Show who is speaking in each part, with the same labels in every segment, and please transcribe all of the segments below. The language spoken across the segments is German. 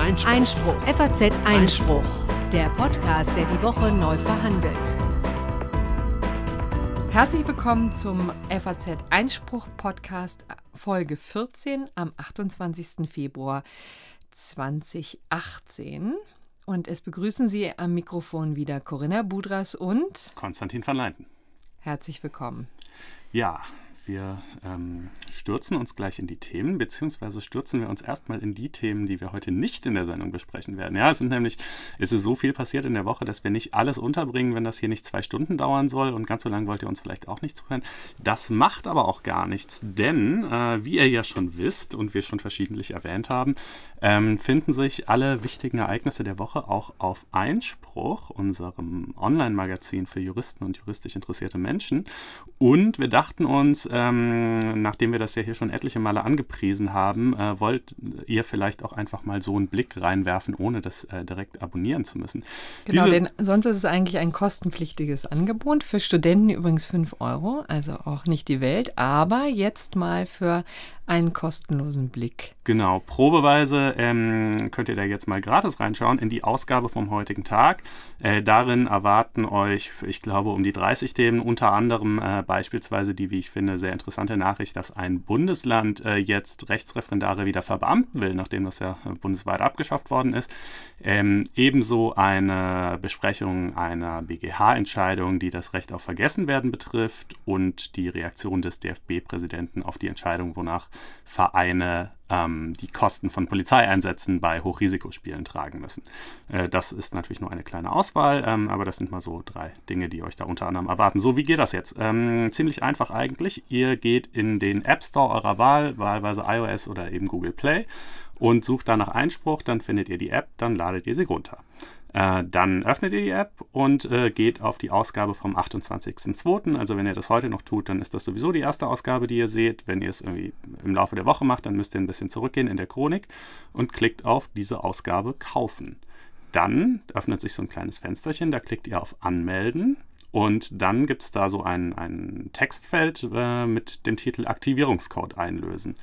Speaker 1: Einspruch. Einspruch. FAZ Einspruch. Der Podcast, der die Woche neu verhandelt. Herzlich willkommen zum FAZ Einspruch Podcast Folge 14 am 28. Februar 2018. Und es begrüßen Sie am Mikrofon wieder Corinna Budras und
Speaker 2: Konstantin van Leinten.
Speaker 1: Herzlich willkommen.
Speaker 2: Ja, wir ähm, stürzen uns gleich in die Themen, beziehungsweise stürzen wir uns erstmal in die Themen, die wir heute nicht in der Sendung besprechen werden. Ja, es sind nämlich, es ist so viel passiert in der Woche, dass wir nicht alles unterbringen, wenn das hier nicht zwei Stunden dauern soll und ganz so lange wollt ihr uns vielleicht auch nicht zuhören. Das macht aber auch gar nichts, denn äh, wie ihr ja schon wisst und wir schon verschiedentlich erwähnt haben, ähm, finden sich alle wichtigen Ereignisse der Woche auch auf Einspruch, unserem Online-Magazin für Juristen und juristisch interessierte Menschen. Und wir dachten uns, ähm, nachdem wir das ja hier schon etliche Male angepriesen haben, äh, wollt ihr vielleicht auch einfach mal so einen Blick reinwerfen, ohne das äh, direkt abonnieren zu müssen. Genau, Diese denn
Speaker 1: sonst ist es eigentlich ein kostenpflichtiges Angebot. Für Studenten übrigens 5 Euro, also auch nicht die Welt, aber jetzt mal für einen kostenlosen Blick.
Speaker 2: Genau, probeweise ähm, könnt ihr da jetzt mal gratis reinschauen in die Ausgabe vom heutigen Tag. Äh, darin erwarten euch, ich glaube, um die 30 Themen, unter anderem äh, beispielsweise die, wie ich finde, sehr interessante Nachricht, dass ein Bundesland äh, jetzt Rechtsreferendare wieder verbeamten will, nachdem das ja äh, bundesweit abgeschafft worden ist. Ähm, ebenso eine Besprechung einer BGH-Entscheidung, die das Recht auf Vergessenwerden betrifft und die Reaktion des DFB-Präsidenten auf die Entscheidung, wonach Vereine ähm, die Kosten von Polizeieinsätzen bei Hochrisikospielen tragen müssen. Äh, das ist natürlich nur eine kleine Auswahl, ähm, aber das sind mal so drei Dinge, die euch da unter anderem erwarten. So, wie geht das jetzt? Ähm, ziemlich einfach eigentlich. Ihr geht in den App Store eurer Wahl, wahlweise iOS oder eben Google Play und sucht da nach Einspruch, dann findet ihr die App, dann ladet ihr sie runter. Äh, dann öffnet ihr die App und äh, geht auf die Ausgabe vom 28.02. Also wenn ihr das heute noch tut, dann ist das sowieso die erste Ausgabe, die ihr seht. Wenn ihr es irgendwie im Laufe der Woche macht, dann müsst ihr ein bisschen zurückgehen in der Chronik und klickt auf diese Ausgabe kaufen. Dann öffnet sich so ein kleines Fensterchen, da klickt ihr auf Anmelden und dann gibt es da so ein, ein Textfeld äh, mit dem Titel Aktivierungscode einlösen.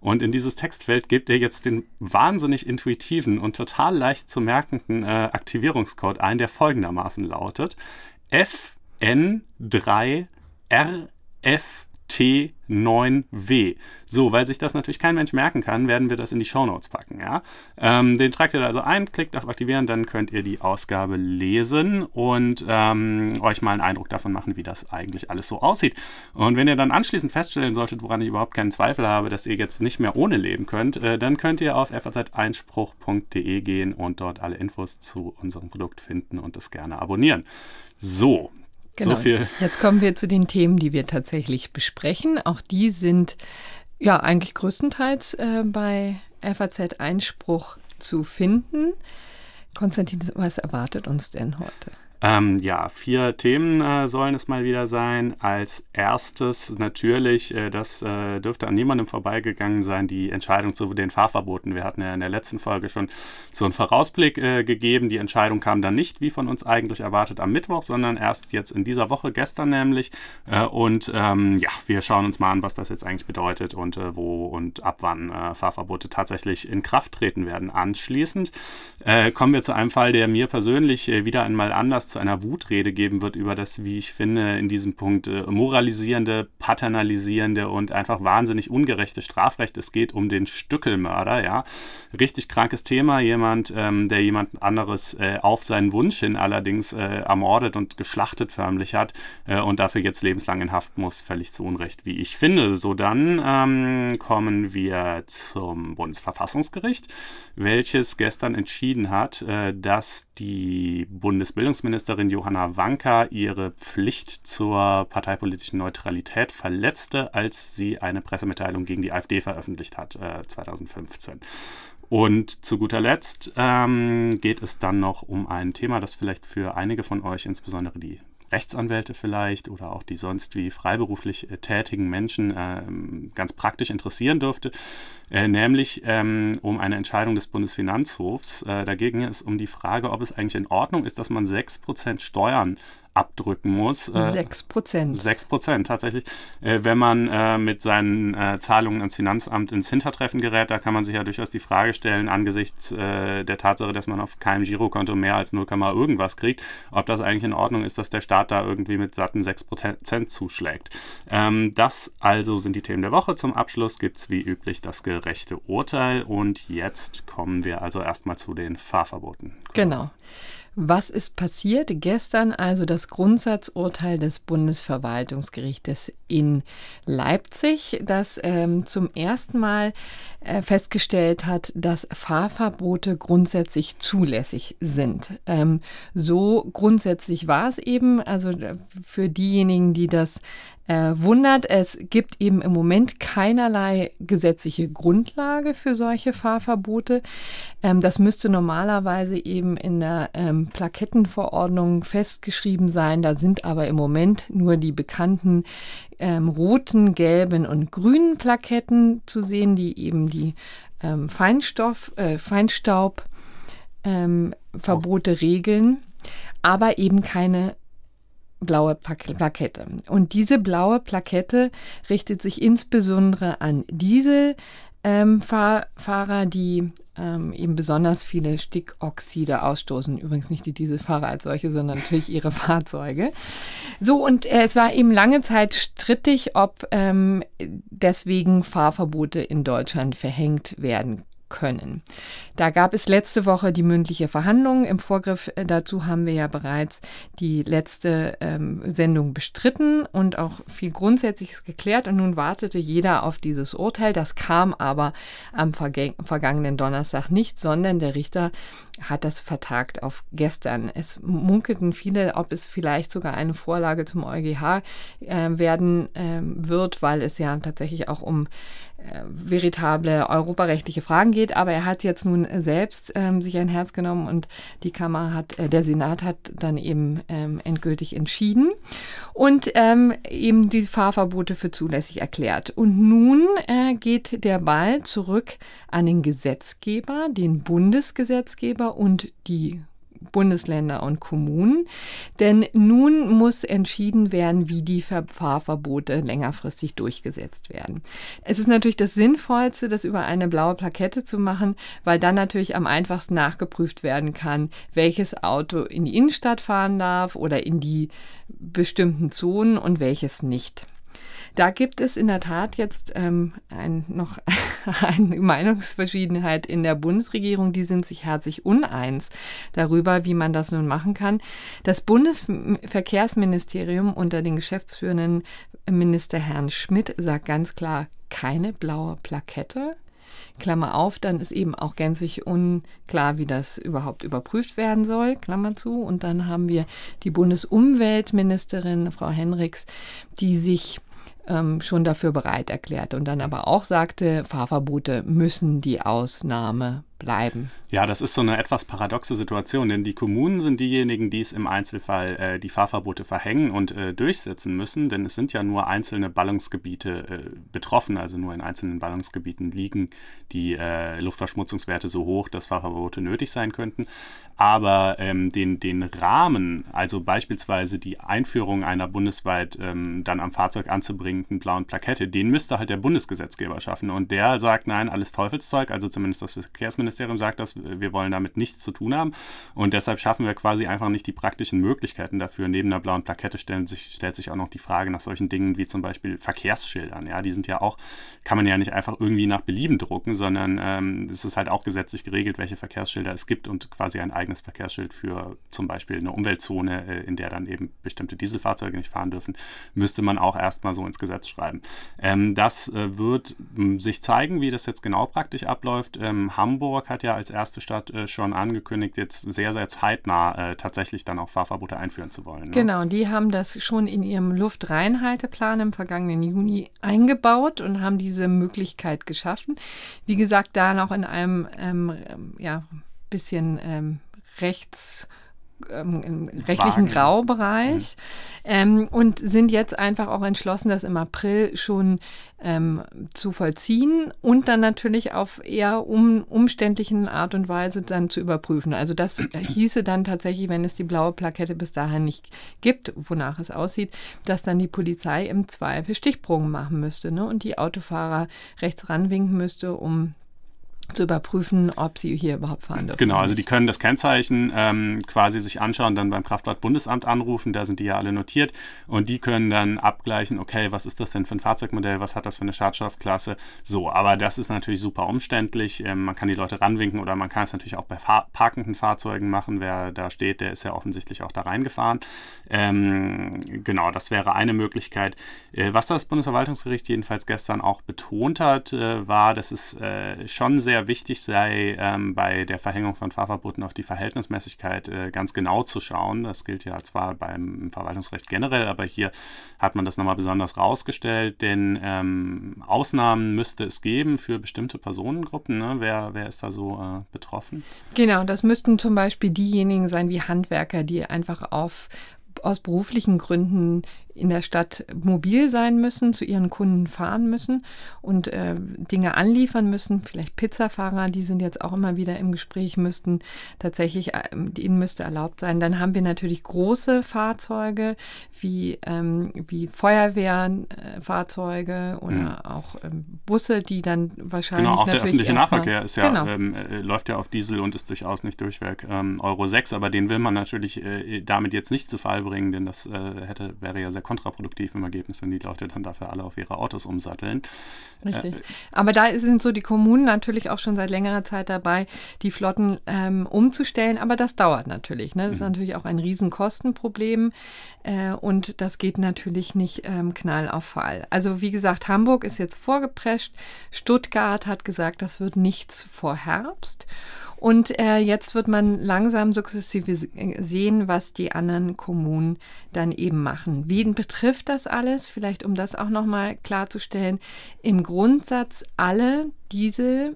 Speaker 2: Und in dieses Textfeld gebt ihr jetzt den wahnsinnig intuitiven und total leicht zu merkenden äh, Aktivierungscode ein, der folgendermaßen lautet: FN3RF. T9W. So, weil sich das natürlich kein Mensch merken kann, werden wir das in die Shownotes packen. Ja? Ähm, den tragt ihr da also ein, klickt auf Aktivieren, dann könnt ihr die Ausgabe lesen und ähm, euch mal einen Eindruck davon machen, wie das eigentlich alles so aussieht. Und wenn ihr dann anschließend feststellen solltet, woran ich überhaupt keinen Zweifel habe, dass ihr jetzt nicht mehr ohne leben könnt, äh, dann könnt ihr auf faz-einspruch.de gehen und dort alle Infos zu unserem Produkt finden und das gerne abonnieren. So, Genau. So viel.
Speaker 1: Jetzt kommen wir zu den Themen, die wir tatsächlich besprechen. Auch die sind ja eigentlich größtenteils äh, bei FAZ Einspruch zu finden. Konstantin, was erwartet uns denn heute?
Speaker 2: Ähm, ja, vier Themen äh, sollen es mal wieder sein. Als erstes natürlich, äh, das äh, dürfte an niemandem vorbeigegangen sein, die Entscheidung zu den Fahrverboten. Wir hatten ja in der letzten Folge schon so einen Vorausblick äh, gegeben. Die Entscheidung kam dann nicht, wie von uns eigentlich erwartet, am Mittwoch, sondern erst jetzt in dieser Woche, gestern nämlich. Äh, und ähm, ja, wir schauen uns mal an, was das jetzt eigentlich bedeutet und äh, wo und ab wann Fahrverbote tatsächlich in Kraft treten werden. Anschließend kommen wir zu einem Fall, der mir persönlich wieder einmal anders zu einer Wutrede geben wird über das, wie ich finde, in diesem Punkt äh, moralisierende, paternalisierende und einfach wahnsinnig ungerechte Strafrecht. Es geht um den Stückelmörder, ja. Richtig krankes Thema. Jemand, ähm, der jemand anderes äh, auf seinen Wunsch hin allerdings äh, ermordet und geschlachtet förmlich hat äh, und dafür jetzt lebenslang in Haft muss. Völlig zu Unrecht, wie ich finde. So, dann ähm, kommen wir zum Bundesverfassungsgericht, welches gestern entschieden hat, äh, dass die Bundesbildungsministerin Außenministerin Johanna Wanka ihre Pflicht zur parteipolitischen Neutralität verletzte, als sie eine Pressemitteilung gegen die AfD veröffentlicht hat, äh, 2015. Und zu guter Letzt ähm, geht es dann noch um ein Thema, das vielleicht für einige von euch, insbesondere die Rechtsanwälte vielleicht oder auch die sonst wie freiberuflich äh, tätigen Menschen ähm, ganz praktisch interessieren dürfte, äh, nämlich ähm, um eine Entscheidung des Bundesfinanzhofs. Äh, dagegen ist es um die Frage, ob es eigentlich in Ordnung ist, dass man 6% Steuern abdrücken muss. Äh, sechs Prozent. Sechs Prozent tatsächlich. Äh, wenn man äh, mit seinen Zahlungen ans Finanzamt ins Hintertreffen gerät, da kann man sich ja durchaus die Frage stellen, angesichts der Tatsache, dass man auf keinem Girokonto mehr als 0, irgendwas kriegt, ob das eigentlich in Ordnung ist, dass der Staat da irgendwie mit satten sechs Prozent zuschlägt. Ähm, das also sind die Themen der Woche. Zum Abschluss gibt es wie üblich das gerechte Urteil und jetzt kommen wir also erstmal zu den Fahrverboten.
Speaker 1: Genau. genau. Was ist passiert? Gestern also das Grundsatzurteil des Bundesverwaltungsgerichtes in Leipzig, das ähm, zum ersten Mal äh, festgestellt hat, dass Fahrverbote grundsätzlich zulässig sind. Ähm, so grundsätzlich war es eben. Also äh, für diejenigen, die das äh, wundert. Es gibt eben im Moment keinerlei gesetzliche Grundlage für solche Fahrverbote. Ähm, das müsste normalerweise eben in der ähm, Plakettenverordnung festgeschrieben sein. Da sind aber im Moment nur die bekannten ähm, roten, gelben und grünen Plaketten zu sehen, die eben die ähm, Feinstoff, äh, Feinstaubverbote ähm, oh. regeln aber eben keine blaue Plakette. Und diese blaue Plakette richtet sich insbesondere an diese ähm, Fahr Fahrer, die ähm, eben besonders viele Stickoxide ausstoßen. Übrigens nicht die Dieselfahrer als solche, sondern natürlich ihre Fahrzeuge. So, und äh, es war eben lange Zeit strittig, ob ähm, deswegen Fahrverbote in Deutschland verhängt werden können. Da gab es letzte Woche die mündliche Verhandlung. Im Vorgriff äh, dazu haben wir ja bereits die letzte ähm, Sendung bestritten und auch viel Grundsätzliches geklärt. Und nun wartete jeder auf dieses Urteil. Das kam aber am vergangenen Donnerstag nicht, sondern der Richter hat das vertagt auf gestern. Es munkelten viele, ob es vielleicht sogar eine Vorlage zum EuGH äh, werden äh, wird, weil es ja tatsächlich auch um äh, veritable europarechtliche Fragen geht, aber er hat jetzt nun selbst ähm, sich ein Herz genommen und die Kammer hat, äh, der Senat hat dann eben ähm, endgültig entschieden und ähm, eben die Fahrverbote für zulässig erklärt. Und nun äh, geht der Ball zurück an den Gesetzgeber, den Bundesgesetzgeber und die Bundesländer und Kommunen. Denn nun muss entschieden werden, wie die Fahrverbote längerfristig durchgesetzt werden. Es ist natürlich das Sinnvollste, das über eine blaue Plakette zu machen, weil dann natürlich am einfachsten nachgeprüft werden kann, welches Auto in die Innenstadt fahren darf oder in die bestimmten Zonen und welches nicht. Da gibt es in der Tat jetzt ähm, ein, noch eine Meinungsverschiedenheit in der Bundesregierung. Die sind sich herzlich uneins darüber, wie man das nun machen kann. Das Bundesverkehrsministerium unter den geschäftsführenden Minister Herrn Schmidt sagt ganz klar, keine blaue Plakette. Klammer auf, dann ist eben auch gänzlich unklar, wie das überhaupt überprüft werden soll, Klammer zu. Und dann haben wir die Bundesumweltministerin, Frau Henriks, die sich ähm, schon dafür bereit erklärt und dann aber auch sagte, Fahrverbote müssen die Ausnahme bleiben.
Speaker 2: Ja, das ist so eine etwas paradoxe Situation, denn die Kommunen sind diejenigen, die es im Einzelfall äh, die Fahrverbote verhängen und äh, durchsetzen müssen, denn es sind ja nur einzelne Ballungsgebiete äh, betroffen, also nur in einzelnen Ballungsgebieten liegen die äh, Luftverschmutzungswerte so hoch, dass Fahrverbote nötig sein könnten. Aber ähm, den, den Rahmen, also beispielsweise die Einführung einer bundesweit ähm, dann am Fahrzeug anzubringenden blauen Plakette, den müsste halt der Bundesgesetzgeber schaffen und der sagt, nein, alles Teufelszeug, also zumindest das Verkehrsministerium Bundesministerium sagt, das, wir wollen damit nichts zu tun haben. Und deshalb schaffen wir quasi einfach nicht die praktischen Möglichkeiten dafür. Neben der blauen Plakette sich, stellt sich auch noch die Frage nach solchen Dingen wie zum Beispiel Verkehrsschildern. Ja, die sind ja auch, kann man ja nicht einfach irgendwie nach Belieben drucken, sondern ähm, es ist halt auch gesetzlich geregelt, welche Verkehrsschilder es gibt und quasi ein eigenes Verkehrsschild für zum Beispiel eine Umweltzone, äh, in der dann eben bestimmte Dieselfahrzeuge nicht fahren dürfen, müsste man auch erstmal so ins Gesetz schreiben. Ähm, das äh, wird sich zeigen, wie das jetzt genau praktisch abläuft. Ähm, Hamburg Hamburg hat ja als erste Stadt äh, schon angekündigt, jetzt sehr, sehr zeitnah äh, tatsächlich dann auch Fahrverbote einführen zu wollen. Ne? Genau,
Speaker 1: die haben das schon in ihrem Luftreinhalteplan im vergangenen Juni eingebaut und haben diese Möglichkeit geschaffen. Wie gesagt, da noch in einem ähm, ja, bisschen ähm, rechts ähm, im rechtlichen Wagen. Graubereich mhm. ähm, und sind jetzt einfach auch entschlossen, das im April schon ähm, zu vollziehen und dann natürlich auf eher um, umständlichen Art und Weise dann zu überprüfen. Also das hieße dann tatsächlich, wenn es die blaue Plakette bis dahin nicht gibt, wonach es aussieht, dass dann die Polizei im Zweifel Stichproben machen müsste ne? und die Autofahrer rechts ranwinken müsste, um zu überprüfen, ob sie hier überhaupt fahren dürfen. Genau, also
Speaker 2: die können das Kennzeichen ähm, quasi sich anschauen, dann beim Kraftfahrtbundesamt anrufen, da sind die ja alle notiert und die können dann abgleichen, okay, was ist das denn für ein Fahrzeugmodell, was hat das für eine Schadstoffklasse, so, aber das ist natürlich super umständlich, ähm, man kann die Leute ranwinken oder man kann es natürlich auch bei fahr parkenden Fahrzeugen machen, wer da steht, der ist ja offensichtlich auch da reingefahren. Ähm, genau, das wäre eine Möglichkeit. Äh, was das Bundesverwaltungsgericht jedenfalls gestern auch betont hat, äh, war, dass es äh, schon sehr wichtig sei, ähm, bei der Verhängung von Fahrverboten auf die Verhältnismäßigkeit äh, ganz genau zu schauen. Das gilt ja zwar beim Verwaltungsrecht generell, aber hier hat man das nochmal besonders rausgestellt, denn ähm, Ausnahmen müsste es geben für bestimmte Personengruppen. Ne? Wer, wer ist da so äh, betroffen?
Speaker 1: Genau, das müssten zum Beispiel diejenigen sein wie Handwerker, die einfach auf aus beruflichen Gründen in der Stadt mobil sein müssen, zu ihren Kunden fahren müssen und äh, Dinge anliefern müssen. Vielleicht Pizzafahrer, die sind jetzt auch immer wieder im Gespräch, müssten tatsächlich, äh, ihnen müsste erlaubt sein. Dann haben wir natürlich große Fahrzeuge wie, ähm, wie Feuerwehrfahrzeuge oder mhm. auch ähm, Busse, die dann wahrscheinlich. Genau, auch der öffentliche Nahverkehr ist ja, genau.
Speaker 2: ähm, äh, läuft ja auf Diesel und ist durchaus nicht durchweg ähm, Euro 6, aber den will man natürlich äh, damit jetzt nicht zu Fall bringen, denn das äh, hätte, wäre ja sehr kontraproduktiv im Ergebnis, wenn die Leute dann dafür alle auf ihre Autos umsatteln. Äh, Richtig.
Speaker 1: Aber da sind so die Kommunen natürlich auch schon seit längerer Zeit dabei, die Flotten ähm, umzustellen. Aber das dauert natürlich. Ne? Das ist mhm. natürlich auch ein Riesenkostenproblem. Äh, und das geht natürlich nicht ähm, knall auf Fall. Also wie gesagt, Hamburg ist jetzt vorgeprescht. Stuttgart hat gesagt, das wird nichts vor Herbst. Und äh, jetzt wird man langsam sukzessive sehen, was die anderen Kommunen dann eben machen. Wen betrifft das alles? Vielleicht um das auch nochmal klarzustellen. Im Grundsatz alle diese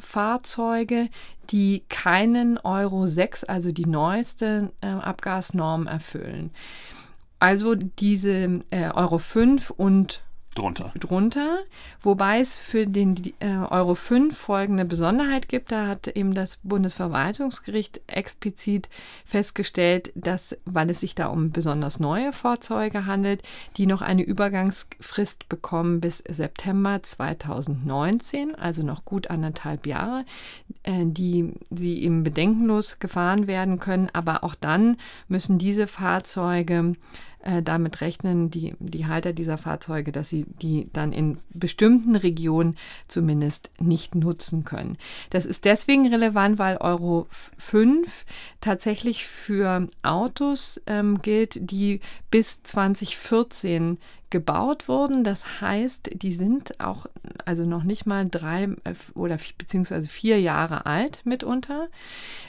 Speaker 1: Fahrzeuge, die keinen Euro 6, also die neueste äh, Abgasnorm erfüllen. Also diese äh, Euro 5 und drunter. Drunter, wobei es für den äh, Euro 5 folgende Besonderheit gibt. Da hat eben das Bundesverwaltungsgericht explizit festgestellt, dass, weil es sich da um besonders neue Fahrzeuge handelt, die noch eine Übergangsfrist bekommen bis September 2019, also noch gut anderthalb Jahre, äh, die sie eben bedenkenlos gefahren werden können. Aber auch dann müssen diese Fahrzeuge äh, damit rechnen, die, die Halter dieser Fahrzeuge, dass sie die dann in bestimmten Regionen zumindest nicht nutzen können. Das ist deswegen relevant, weil Euro 5 tatsächlich für Autos ähm, gilt, die bis 2014 gebaut wurden. Das heißt, die sind auch also noch nicht mal drei äh, oder beziehungsweise vier Jahre alt mitunter.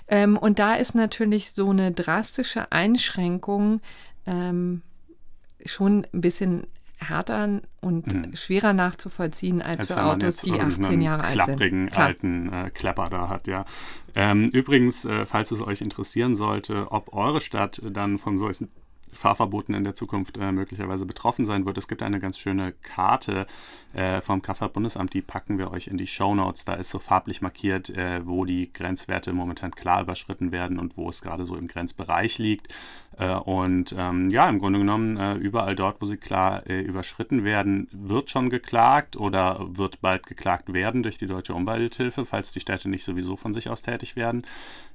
Speaker 1: Ähm, und da ist natürlich so eine drastische Einschränkung ähm, schon ein bisschen härter und mhm. schwerer nachzuvollziehen als, als für Autos, die 18 Jahre alt sind. Klapprigen
Speaker 2: alten äh, Klapper da hat, ja. Ähm, übrigens, äh, falls es euch interessieren sollte, ob eure Stadt dann von solchen Fahrverboten in der Zukunft äh, möglicherweise betroffen sein wird. Es gibt eine ganz schöne Karte äh, vom Kfz-Bundesamt, die packen wir euch in die Shownotes. Da ist so farblich markiert, äh, wo die Grenzwerte momentan klar überschritten werden und wo es gerade so im Grenzbereich liegt. Äh, und ähm, ja, im Grunde genommen, äh, überall dort, wo sie klar äh, überschritten werden, wird schon geklagt oder wird bald geklagt werden durch die Deutsche Umwelthilfe, falls die Städte nicht sowieso von sich aus tätig werden.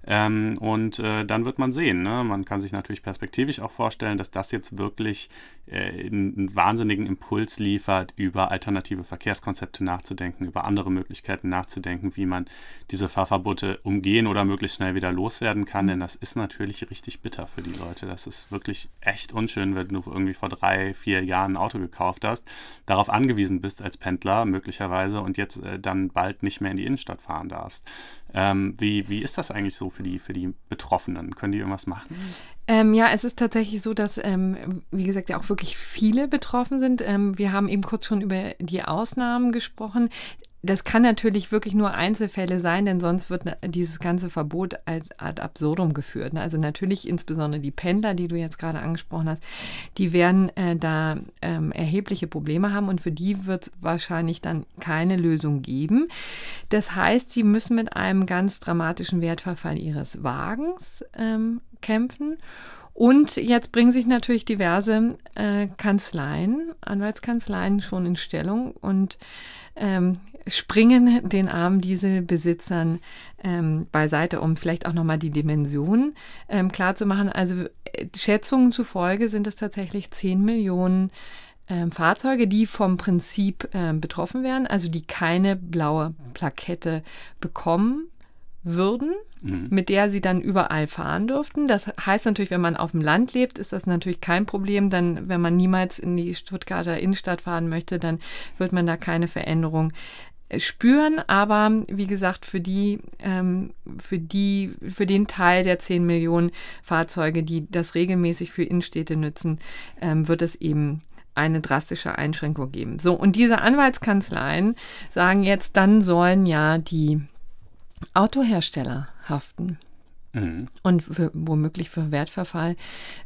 Speaker 2: Ähm, und äh, dann wird man sehen. Ne? Man kann sich natürlich perspektivisch auch vorstellen, dass das jetzt wirklich einen äh, wahnsinnigen Impuls liefert, über alternative Verkehrskonzepte nachzudenken, über andere Möglichkeiten nachzudenken, wie man diese Fahrverbote umgehen oder möglichst schnell wieder loswerden kann. Mhm. Denn das ist natürlich richtig bitter für die Leute es ist wirklich echt unschön, wenn du irgendwie vor drei, vier Jahren ein Auto gekauft hast, darauf angewiesen bist als Pendler möglicherweise und jetzt äh, dann bald nicht mehr in die Innenstadt fahren darfst. Ähm, wie, wie ist das eigentlich so für die, für die Betroffenen? Können die irgendwas machen?
Speaker 1: Ähm, ja, es ist tatsächlich so, dass, ähm, wie gesagt, ja auch wirklich viele betroffen sind. Ähm, wir haben eben kurz schon über die Ausnahmen gesprochen das kann natürlich wirklich nur Einzelfälle sein, denn sonst wird ne, dieses ganze Verbot als Art absurdum geführt. Ne? Also natürlich insbesondere die Pendler, die du jetzt gerade angesprochen hast, die werden äh, da ähm, erhebliche Probleme haben und für die wird es wahrscheinlich dann keine Lösung geben. Das heißt, sie müssen mit einem ganz dramatischen Wertverfall ihres Wagens ähm, kämpfen. Und jetzt bringen sich natürlich diverse äh, Kanzleien, Anwaltskanzleien schon in Stellung und ähm, springen den armen Dieselbesitzern ähm, beiseite, um vielleicht auch nochmal die Dimension ähm, klarzumachen. Also äh, Schätzungen zufolge sind es tatsächlich 10 Millionen ähm, Fahrzeuge, die vom Prinzip ähm, betroffen werden, also die keine blaue Plakette bekommen würden, mhm. mit der sie dann überall fahren dürften. Das heißt natürlich, wenn man auf dem Land lebt, ist das natürlich kein Problem. Dann, wenn man niemals in die Stuttgarter Innenstadt fahren möchte, dann wird man da keine Veränderung äh, spüren, aber wie gesagt, für die, ähm, für die, für den Teil der 10 Millionen Fahrzeuge, die das regelmäßig für Innenstädte nützen, ähm, wird es eben eine drastische Einschränkung geben. So, und diese Anwaltskanzleien sagen jetzt, dann sollen ja die Autohersteller haften. Mhm. Und für, womöglich für Wertverfall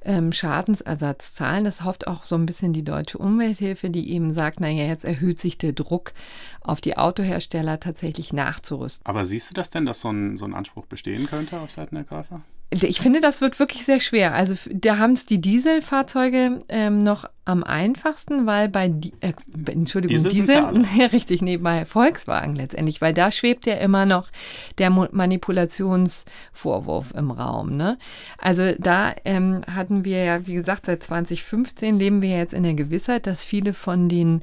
Speaker 1: ähm, Schadensersatz zahlen. Das hofft auch so ein bisschen die deutsche Umwelthilfe, die eben sagt, naja, jetzt erhöht sich der Druck auf die Autohersteller tatsächlich nachzurüsten.
Speaker 2: Aber siehst du das denn, dass so ein, so ein Anspruch bestehen könnte auf Seiten der Käufer?
Speaker 1: ich finde, das wird wirklich sehr schwer. Also da haben es die Dieselfahrzeuge ähm, noch am einfachsten, weil bei Di äh, Entschuldigung, Diesel, Diesel ja richtig, nee, bei Volkswagen letztendlich, weil da schwebt ja immer noch der Manipulationsvorwurf im Raum. Ne? Also da ähm, hatten wir ja, wie gesagt, seit 2015 leben wir jetzt in der Gewissheit, dass viele von den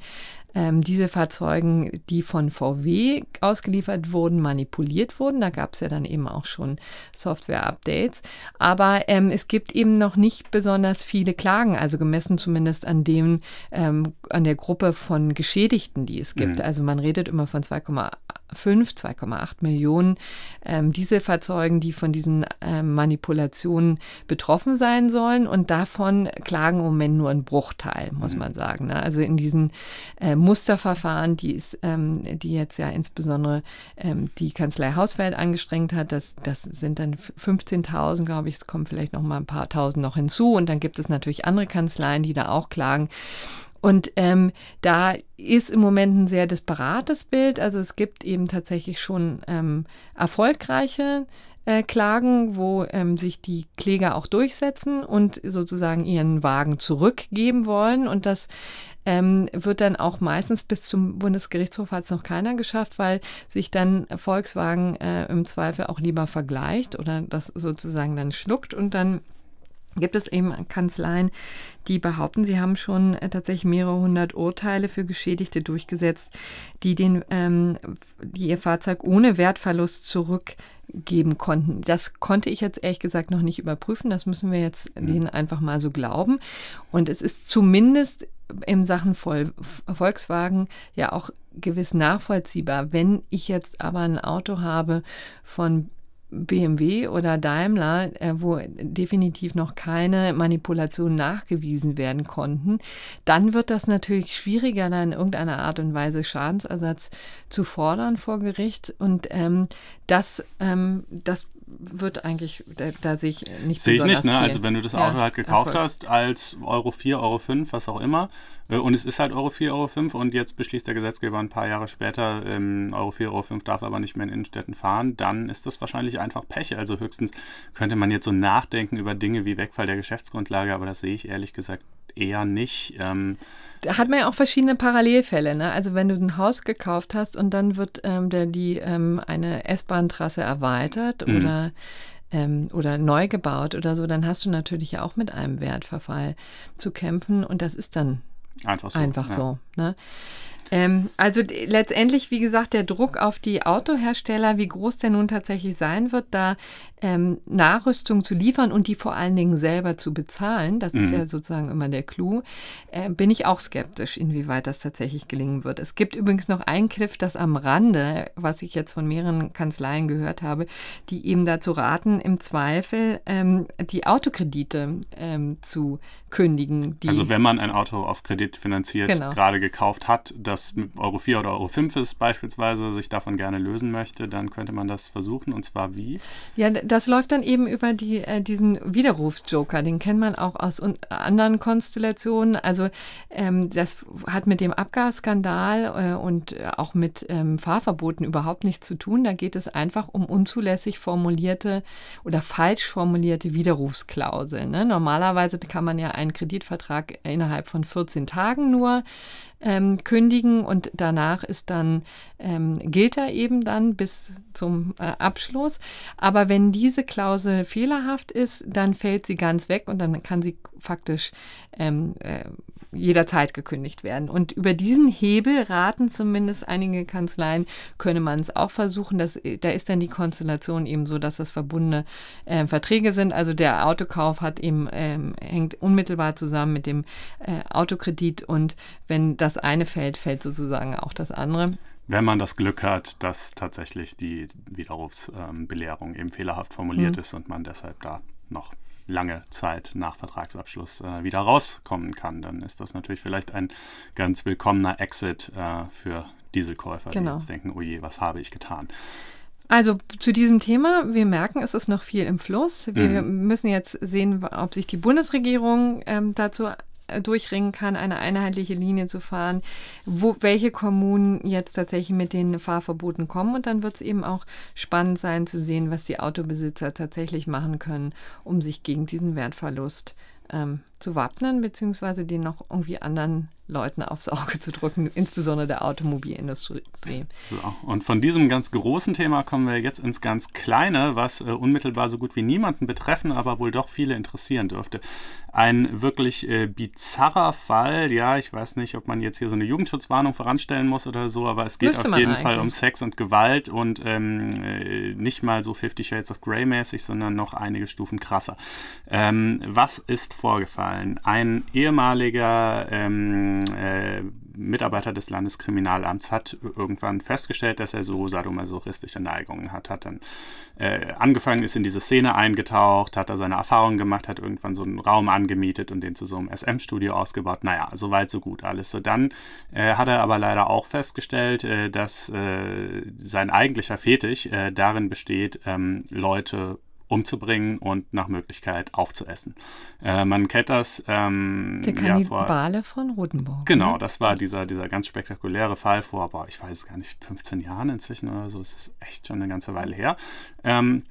Speaker 1: ähm, diese Fahrzeugen, die von VW ausgeliefert wurden, manipuliert wurden. Da gab es ja dann eben auch schon Software-Updates. Aber ähm, es gibt eben noch nicht besonders viele Klagen, also gemessen zumindest an dem, ähm, an der Gruppe von Geschädigten, die es gibt. Mhm. Also man redet immer von 2,8 2,8 Millionen ähm, Dieselfahrzeugen, die von diesen ähm, Manipulationen betroffen sein sollen. Und davon klagen im Moment nur ein Bruchteil, muss mhm. man sagen. Ne? Also in diesen äh, Musterverfahren, die, ist, ähm, die jetzt ja insbesondere ähm, die Kanzlei Hausfeld angestrengt hat, das, das sind dann 15.000, glaube ich. Es kommen vielleicht noch mal ein paar Tausend noch hinzu. Und dann gibt es natürlich andere Kanzleien, die da auch klagen. Und ähm, da ist im Moment ein sehr disparates Bild. Also es gibt eben tatsächlich schon ähm, erfolgreiche äh, Klagen, wo ähm, sich die Kläger auch durchsetzen und sozusagen ihren Wagen zurückgeben wollen. Und das ähm, wird dann auch meistens bis zum Bundesgerichtshof hat es noch keiner geschafft, weil sich dann Volkswagen äh, im Zweifel auch lieber vergleicht oder das sozusagen dann schluckt und dann gibt es eben Kanzleien, die behaupten, sie haben schon äh, tatsächlich mehrere hundert Urteile für Geschädigte durchgesetzt, die, den, ähm, die ihr Fahrzeug ohne Wertverlust zurückgeben konnten. Das konnte ich jetzt ehrlich gesagt noch nicht überprüfen. Das müssen wir jetzt mhm. denen einfach mal so glauben. Und es ist zumindest in Sachen Volkswagen ja auch gewiss nachvollziehbar. Wenn ich jetzt aber ein Auto habe von BMW oder Daimler, äh, wo definitiv noch keine Manipulationen nachgewiesen werden konnten, dann wird das natürlich schwieriger, da in irgendeiner Art und Weise Schadensersatz zu fordern vor Gericht. Und ähm, das, ähm, das wird eigentlich, da, da sehe ich nicht Sehe ich nicht, ne? Viel. Also wenn du das Auto ja, halt gekauft Erfolg.
Speaker 2: hast als Euro 4, Euro 5, was auch immer, äh, und es ist halt Euro 4, Euro 5 und jetzt beschließt der Gesetzgeber ein paar Jahre später, ähm, Euro 4, Euro 5 darf aber nicht mehr in Innenstädten fahren, dann ist das wahrscheinlich einfach Pech. Also höchstens könnte man jetzt so nachdenken über Dinge wie Wegfall der Geschäftsgrundlage, aber das sehe ich ehrlich gesagt eher nicht. Ähm,
Speaker 1: da hat man ja auch verschiedene Parallelfälle. Ne? Also wenn du ein Haus gekauft hast und dann wird ähm, der, die, ähm, eine S-Bahn-Trasse erweitert mhm. oder, ähm, oder neu gebaut oder so, dann hast du natürlich auch mit einem Wertverfall zu kämpfen und das ist dann
Speaker 2: einfach so. Einfach ja. so
Speaker 1: ne? Ähm, also letztendlich, wie gesagt, der Druck auf die Autohersteller, wie groß der nun tatsächlich sein wird, da ähm, Nachrüstung zu liefern und die vor allen Dingen selber zu bezahlen, das mhm. ist ja sozusagen immer der Clou, äh, bin ich auch skeptisch, inwieweit das tatsächlich gelingen wird. Es gibt übrigens noch einen Kniff, das am Rande, was ich jetzt von mehreren Kanzleien gehört habe, die eben dazu raten, im Zweifel ähm, die Autokredite ähm, zu kündigen. also
Speaker 2: wenn man ein Auto auf Kredit finanziert, genau. gerade gekauft hat, da das Euro 4 oder Euro 5 ist beispielsweise, sich davon gerne lösen möchte, dann könnte man das versuchen. Und zwar wie?
Speaker 1: Ja, das läuft dann eben über die, äh, diesen Widerrufsjoker. Den kennt man auch aus anderen Konstellationen. Also ähm, das hat mit dem Abgasskandal äh, und äh, auch mit ähm, Fahrverboten überhaupt nichts zu tun. Da geht es einfach um unzulässig formulierte oder falsch formulierte Widerrufsklauseln. Ne? Normalerweise kann man ja einen Kreditvertrag innerhalb von 14 Tagen nur ähm, kündigen und danach ist dann, ähm, gilt er eben dann bis zum äh, Abschluss. Aber wenn diese Klausel fehlerhaft ist, dann fällt sie ganz weg und dann kann sie faktisch ähm, äh, jederzeit gekündigt werden. Und über diesen Hebel raten zumindest einige Kanzleien, könne man es auch versuchen. Das, da ist dann die Konstellation eben so, dass das verbundene äh, Verträge sind. Also der Autokauf hat eben, ähm, hängt unmittelbar zusammen mit dem äh, Autokredit und wenn das eine fällt, fällt sozusagen auch das andere
Speaker 2: wenn man das Glück hat, dass tatsächlich die Widerrufsbelehrung ähm, eben fehlerhaft formuliert mhm. ist und man deshalb da noch lange Zeit nach Vertragsabschluss äh, wieder rauskommen kann. Dann ist das natürlich vielleicht ein ganz willkommener Exit äh, für Dieselkäufer, genau. die jetzt denken, oh je, was habe ich getan?
Speaker 1: Also zu diesem Thema, wir merken, es ist noch viel im Fluss. Wir mhm. müssen jetzt sehen, ob sich die Bundesregierung ähm, dazu äh, durchringen kann, eine einheitliche Linie zu fahren, wo, welche Kommunen jetzt tatsächlich mit den Fahrverboten kommen. Und dann wird es eben auch spannend sein zu sehen, was die Autobesitzer tatsächlich machen können, um sich gegen diesen Wertverlust ähm, zu wappnen, beziehungsweise den noch irgendwie anderen Leuten aufs Auge zu drücken, insbesondere der Automobilindustrie.
Speaker 2: So, und von diesem ganz großen Thema kommen wir jetzt ins ganz kleine, was äh, unmittelbar so gut wie niemanden betreffen, aber wohl doch viele interessieren dürfte ein wirklich äh, bizarrer Fall. Ja, ich weiß nicht, ob man jetzt hier so eine Jugendschutzwarnung voranstellen muss oder so, aber es geht Müsste auf jeden eigentlich. Fall um Sex und Gewalt und ähm, äh, nicht mal so Fifty Shades of Grey mäßig, sondern noch einige Stufen krasser. Ähm, was ist vorgefallen? Ein ehemaliger ähm, äh, Mitarbeiter des Landeskriminalamts hat irgendwann festgestellt, dass er so sadomasochistische Neigungen hat, hat dann äh, angefangen, ist in diese Szene eingetaucht, hat da seine Erfahrungen gemacht, hat irgendwann so einen Raum angemietet und den zu so einem SM-Studio ausgebaut. Naja, so weit, so gut alles. So dann äh, hat er aber leider auch festgestellt, äh, dass äh, sein eigentlicher Fetisch äh, darin besteht, ähm, Leute umzubringen und nach Möglichkeit aufzuessen. Äh, man kennt das. Ähm, Der Kannibale
Speaker 1: ja, von Rotenburg. Ne? Genau,
Speaker 2: das war dieser, dieser ganz spektakuläre Fall vor, boah, ich weiß gar nicht, 15 Jahren inzwischen oder so, es ist echt schon eine ganze Weile her. Ähm,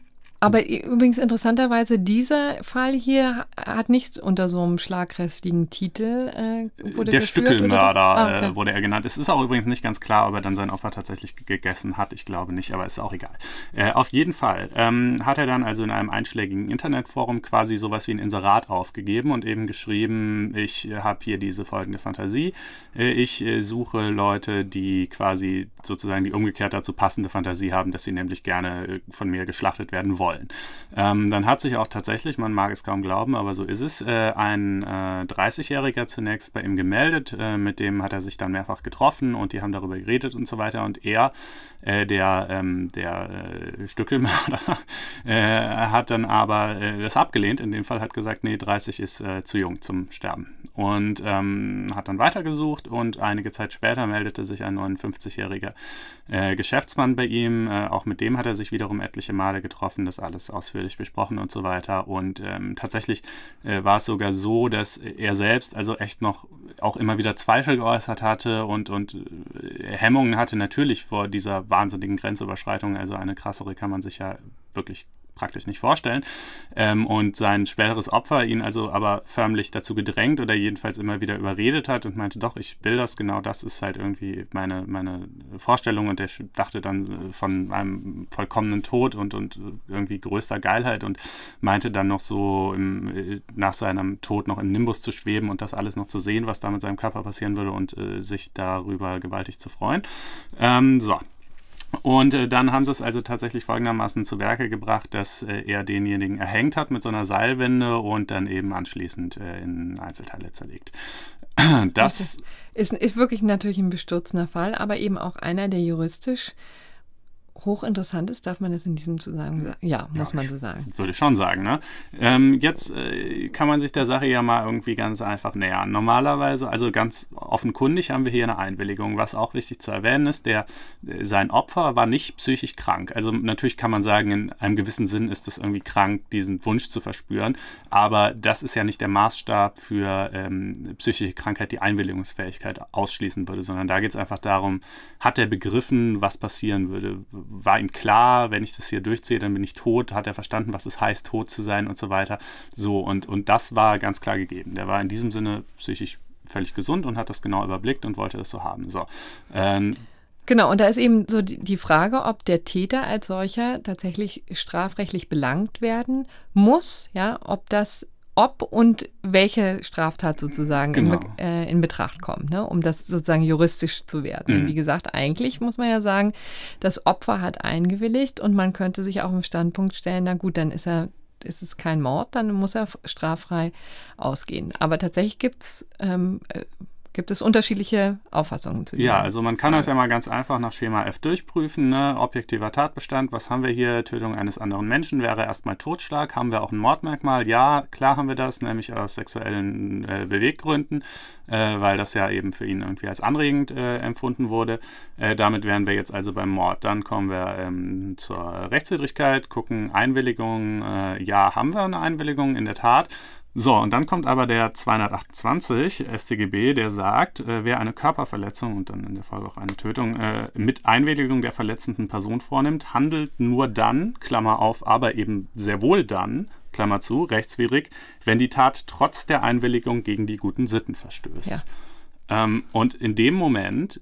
Speaker 1: aber übrigens interessanterweise, dieser Fall hier hat nicht unter so einem schlagkräftigen Titel äh, wurde Der Stückelmörder ah, äh, okay.
Speaker 2: wurde er genannt. Es ist auch übrigens nicht ganz klar, ob er dann sein Opfer tatsächlich gegessen hat. Ich glaube nicht, aber ist auch egal. Äh, auf jeden Fall ähm, hat er dann also in einem einschlägigen Internetforum quasi sowas wie ein Inserat aufgegeben und eben geschrieben, ich habe hier diese folgende Fantasie. Äh, ich äh, suche Leute, die quasi sozusagen die umgekehrt dazu passende Fantasie haben, dass sie nämlich gerne von mir geschlachtet werden wollen wollen. Ähm, dann hat sich auch tatsächlich, man mag es kaum glauben, aber so ist es, äh, ein äh, 30-Jähriger zunächst bei ihm gemeldet. Äh, mit dem hat er sich dann mehrfach getroffen und die haben darüber geredet und so weiter. Und er, äh, der, ähm, der äh, Stückelmörder, äh, hat dann aber das abgelehnt. In dem Fall hat gesagt, nee, 30 ist zu jung zum Sterben. Und ähm, hat dann weitergesucht und einige Zeit später meldete sich ein 59-jähriger Geschäftsmann bei ihm. auch mit dem hat er sich wiederum etliche Male getroffen. Das alles ausführlich besprochen und so weiter. Und ähm, tatsächlich äh, war es sogar so, dass er selbst also echt noch auch immer wieder Zweifel geäußert hatte und, und äh, Hemmungen hatte natürlich vor dieser wahnsinnigen Grenzüberschreitung. Also eine krassere kann man sich ja wirklich praktisch nicht vorstellen. Ähm, und sein späteres Opfer ihn also aber förmlich dazu gedrängt oder jedenfalls immer wieder überredet hat und meinte, doch, ich will das, genau das ist halt irgendwie meine, meine Vorstellung. Und er dachte dann äh, von einem vollkommenen Tod und, und äh, irgendwie größter Geilheit und meinte dann noch so im, äh, nach seinem Tod noch im Nimbus zu schweben und das alles noch zu sehen, was da mit seinem Körper passieren würde und äh, sich darüber gewaltig zu freuen. Ähm, so, und äh, dann haben sie es also tatsächlich folgendermaßen zu Werke gebracht, dass äh, er denjenigen erhängt hat mit so einer Seilwinde und dann eben anschließend äh, in Einzelteile zerlegt. Das,
Speaker 1: ist, ist, wirklich natürlich ein bestürzender Fall, aber eben auch einer, der juristisch hochinteressant ist, darf man das in diesem Zusammenhang sagen? Ja, muss ja, man so sagen.
Speaker 2: Würde ich schon sagen. Ne? Ähm, jetzt äh, kann man sich der Sache ja mal irgendwie ganz einfach nähern. Normalerweise, also ganz offenkundig haben wir hier eine Einwilligung. Was auch wichtig zu erwähnen ist, der, äh, sein Opfer war nicht psychisch krank. Also natürlich kann man sagen, in einem gewissen Sinn ist es irgendwie krank, diesen Wunsch zu verspüren. Aber das ist ja nicht der Maßstab für ähm, psychische Krankheit, die Einwilligungsfähigkeit ausschließen würde, sondern da geht es einfach darum, hat er begriffen, was passieren würde? war ihm klar, wenn ich das hier durchziehe, dann bin ich tot, hat er verstanden, was es heißt, tot zu sein und so weiter. So, und, und das war ganz klar gegeben. Der war in diesem Sinne psychisch völlig gesund und hat das genau überblickt und wollte das so haben. So. Ähm,
Speaker 1: Genau, und da ist eben so die Frage, ob der Täter als solcher tatsächlich strafrechtlich belangt werden muss, ja, ob das ob und welche Straftat sozusagen genau. in, äh, in, Betracht kommt, ne? um das sozusagen juristisch zu werden. Mhm. Wie gesagt, eigentlich muss man ja sagen, das Opfer hat eingewilligt und man könnte sich auch im Standpunkt stellen, na gut, dann ist er ist es kein Mord, dann muss er straffrei ausgehen. Aber tatsächlich gibt es ähm, äh, gibt es unterschiedliche Auffassungen zu. Ja, also
Speaker 2: man kann Frage. das ja mal ganz einfach nach Schema F durchprüfen. Ne? Objektiver Tatbestand, was haben wir hier? Tötung eines anderen Menschen wäre erstmal Totschlag. Haben wir auch ein Mordmerkmal? Ja, klar haben wir das, nämlich aus sexuellen äh, Beweggründen, äh, weil das ja eben für ihn irgendwie als anregend äh, empfunden wurde. Äh, damit wären wir jetzt also beim Mord. Dann kommen wir ähm, zur Rechtswidrigkeit, gucken Einwilligung. Äh, ja, haben wir eine Einwilligung in der Tat. So, und dann kommt aber der 228 StGB, der sagt, äh, wer eine Körperverletzung und dann in der Folge auch eine Tötung äh, mit Einwilligung der verletzenden Person vornimmt, handelt nur dann, Klammer auf, aber eben sehr wohl dann, Klammer zu, rechtswidrig, wenn die Tat trotz der Einwilligung gegen die guten Sitten verstößt. Ja. Ähm, und in dem Moment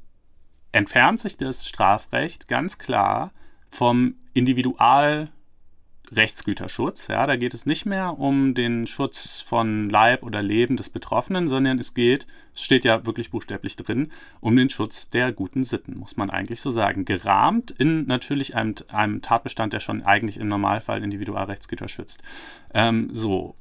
Speaker 2: entfernt sich das Strafrecht ganz klar vom Individual- Rechtsgüterschutz. Ja, da geht es nicht mehr um den Schutz von Leib oder Leben des Betroffenen, sondern es geht, es steht ja wirklich buchstäblich drin, um den Schutz der guten Sitten, muss man eigentlich so sagen. Gerahmt in natürlich einem, einem Tatbestand, der schon eigentlich im Normalfall Individualrechtsgüter schützt. Ähm, so,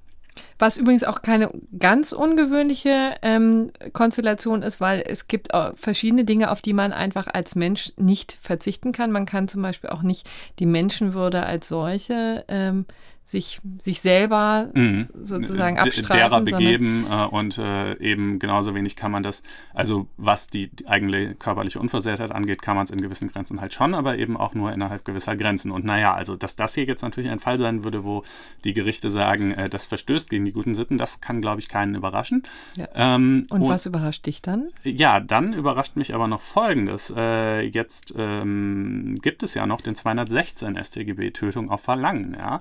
Speaker 1: was übrigens auch keine ganz ungewöhnliche ähm, Konstellation ist, weil es gibt auch verschiedene Dinge, auf die man einfach als Mensch nicht verzichten kann. Man kann zum Beispiel auch nicht die Menschenwürde als solche ähm, sich, sich selber mhm. sozusagen abstreiten. Derer begeben
Speaker 2: äh, und äh, eben genauso wenig kann man das, also was die, eigene körperliche Unversehrtheit angeht, kann man es in gewissen Grenzen halt schon, aber eben auch nur innerhalb gewisser Grenzen. Und naja, also dass das hier jetzt natürlich ein Fall sein würde, wo die Gerichte sagen, äh, das verstößt gegen die guten Sitten, das kann, glaube ich, keinen überraschen. Ja. Ähm, und, und, was
Speaker 1: überrascht dich dann?
Speaker 2: Ja, dann überrascht mich aber noch Folgendes. Äh, jetzt ähm, gibt es ja noch den 216 StGB, Tötung auf Verlangen. Ja?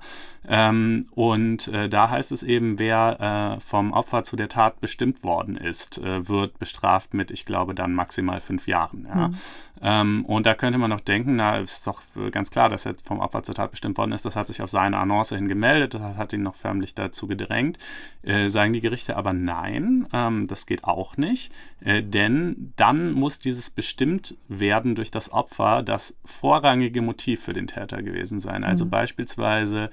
Speaker 2: Ähm, und äh, da heißt es eben, wer äh, vom Opfer zu der Tat bestimmt worden ist, äh, wird bestraft mit, ich glaube, dann maximal fünf Jahren. Ja. Mhm. Ähm, und da könnte man noch denken, na, ist doch äh, ganz klar, dass er vom Opfer zur Tat bestimmt worden ist. Das hat sich auf seine Annonce hin gemeldet, das hat ihn noch förmlich dazu gedrängt. Äh, sagen die Gerichte aber nein, ähm, das geht auch nicht, äh, denn dann muss dieses bestimmt werden durch das Opfer das vorrangige Motiv für den Täter gewesen sein. Also mhm. beispielsweise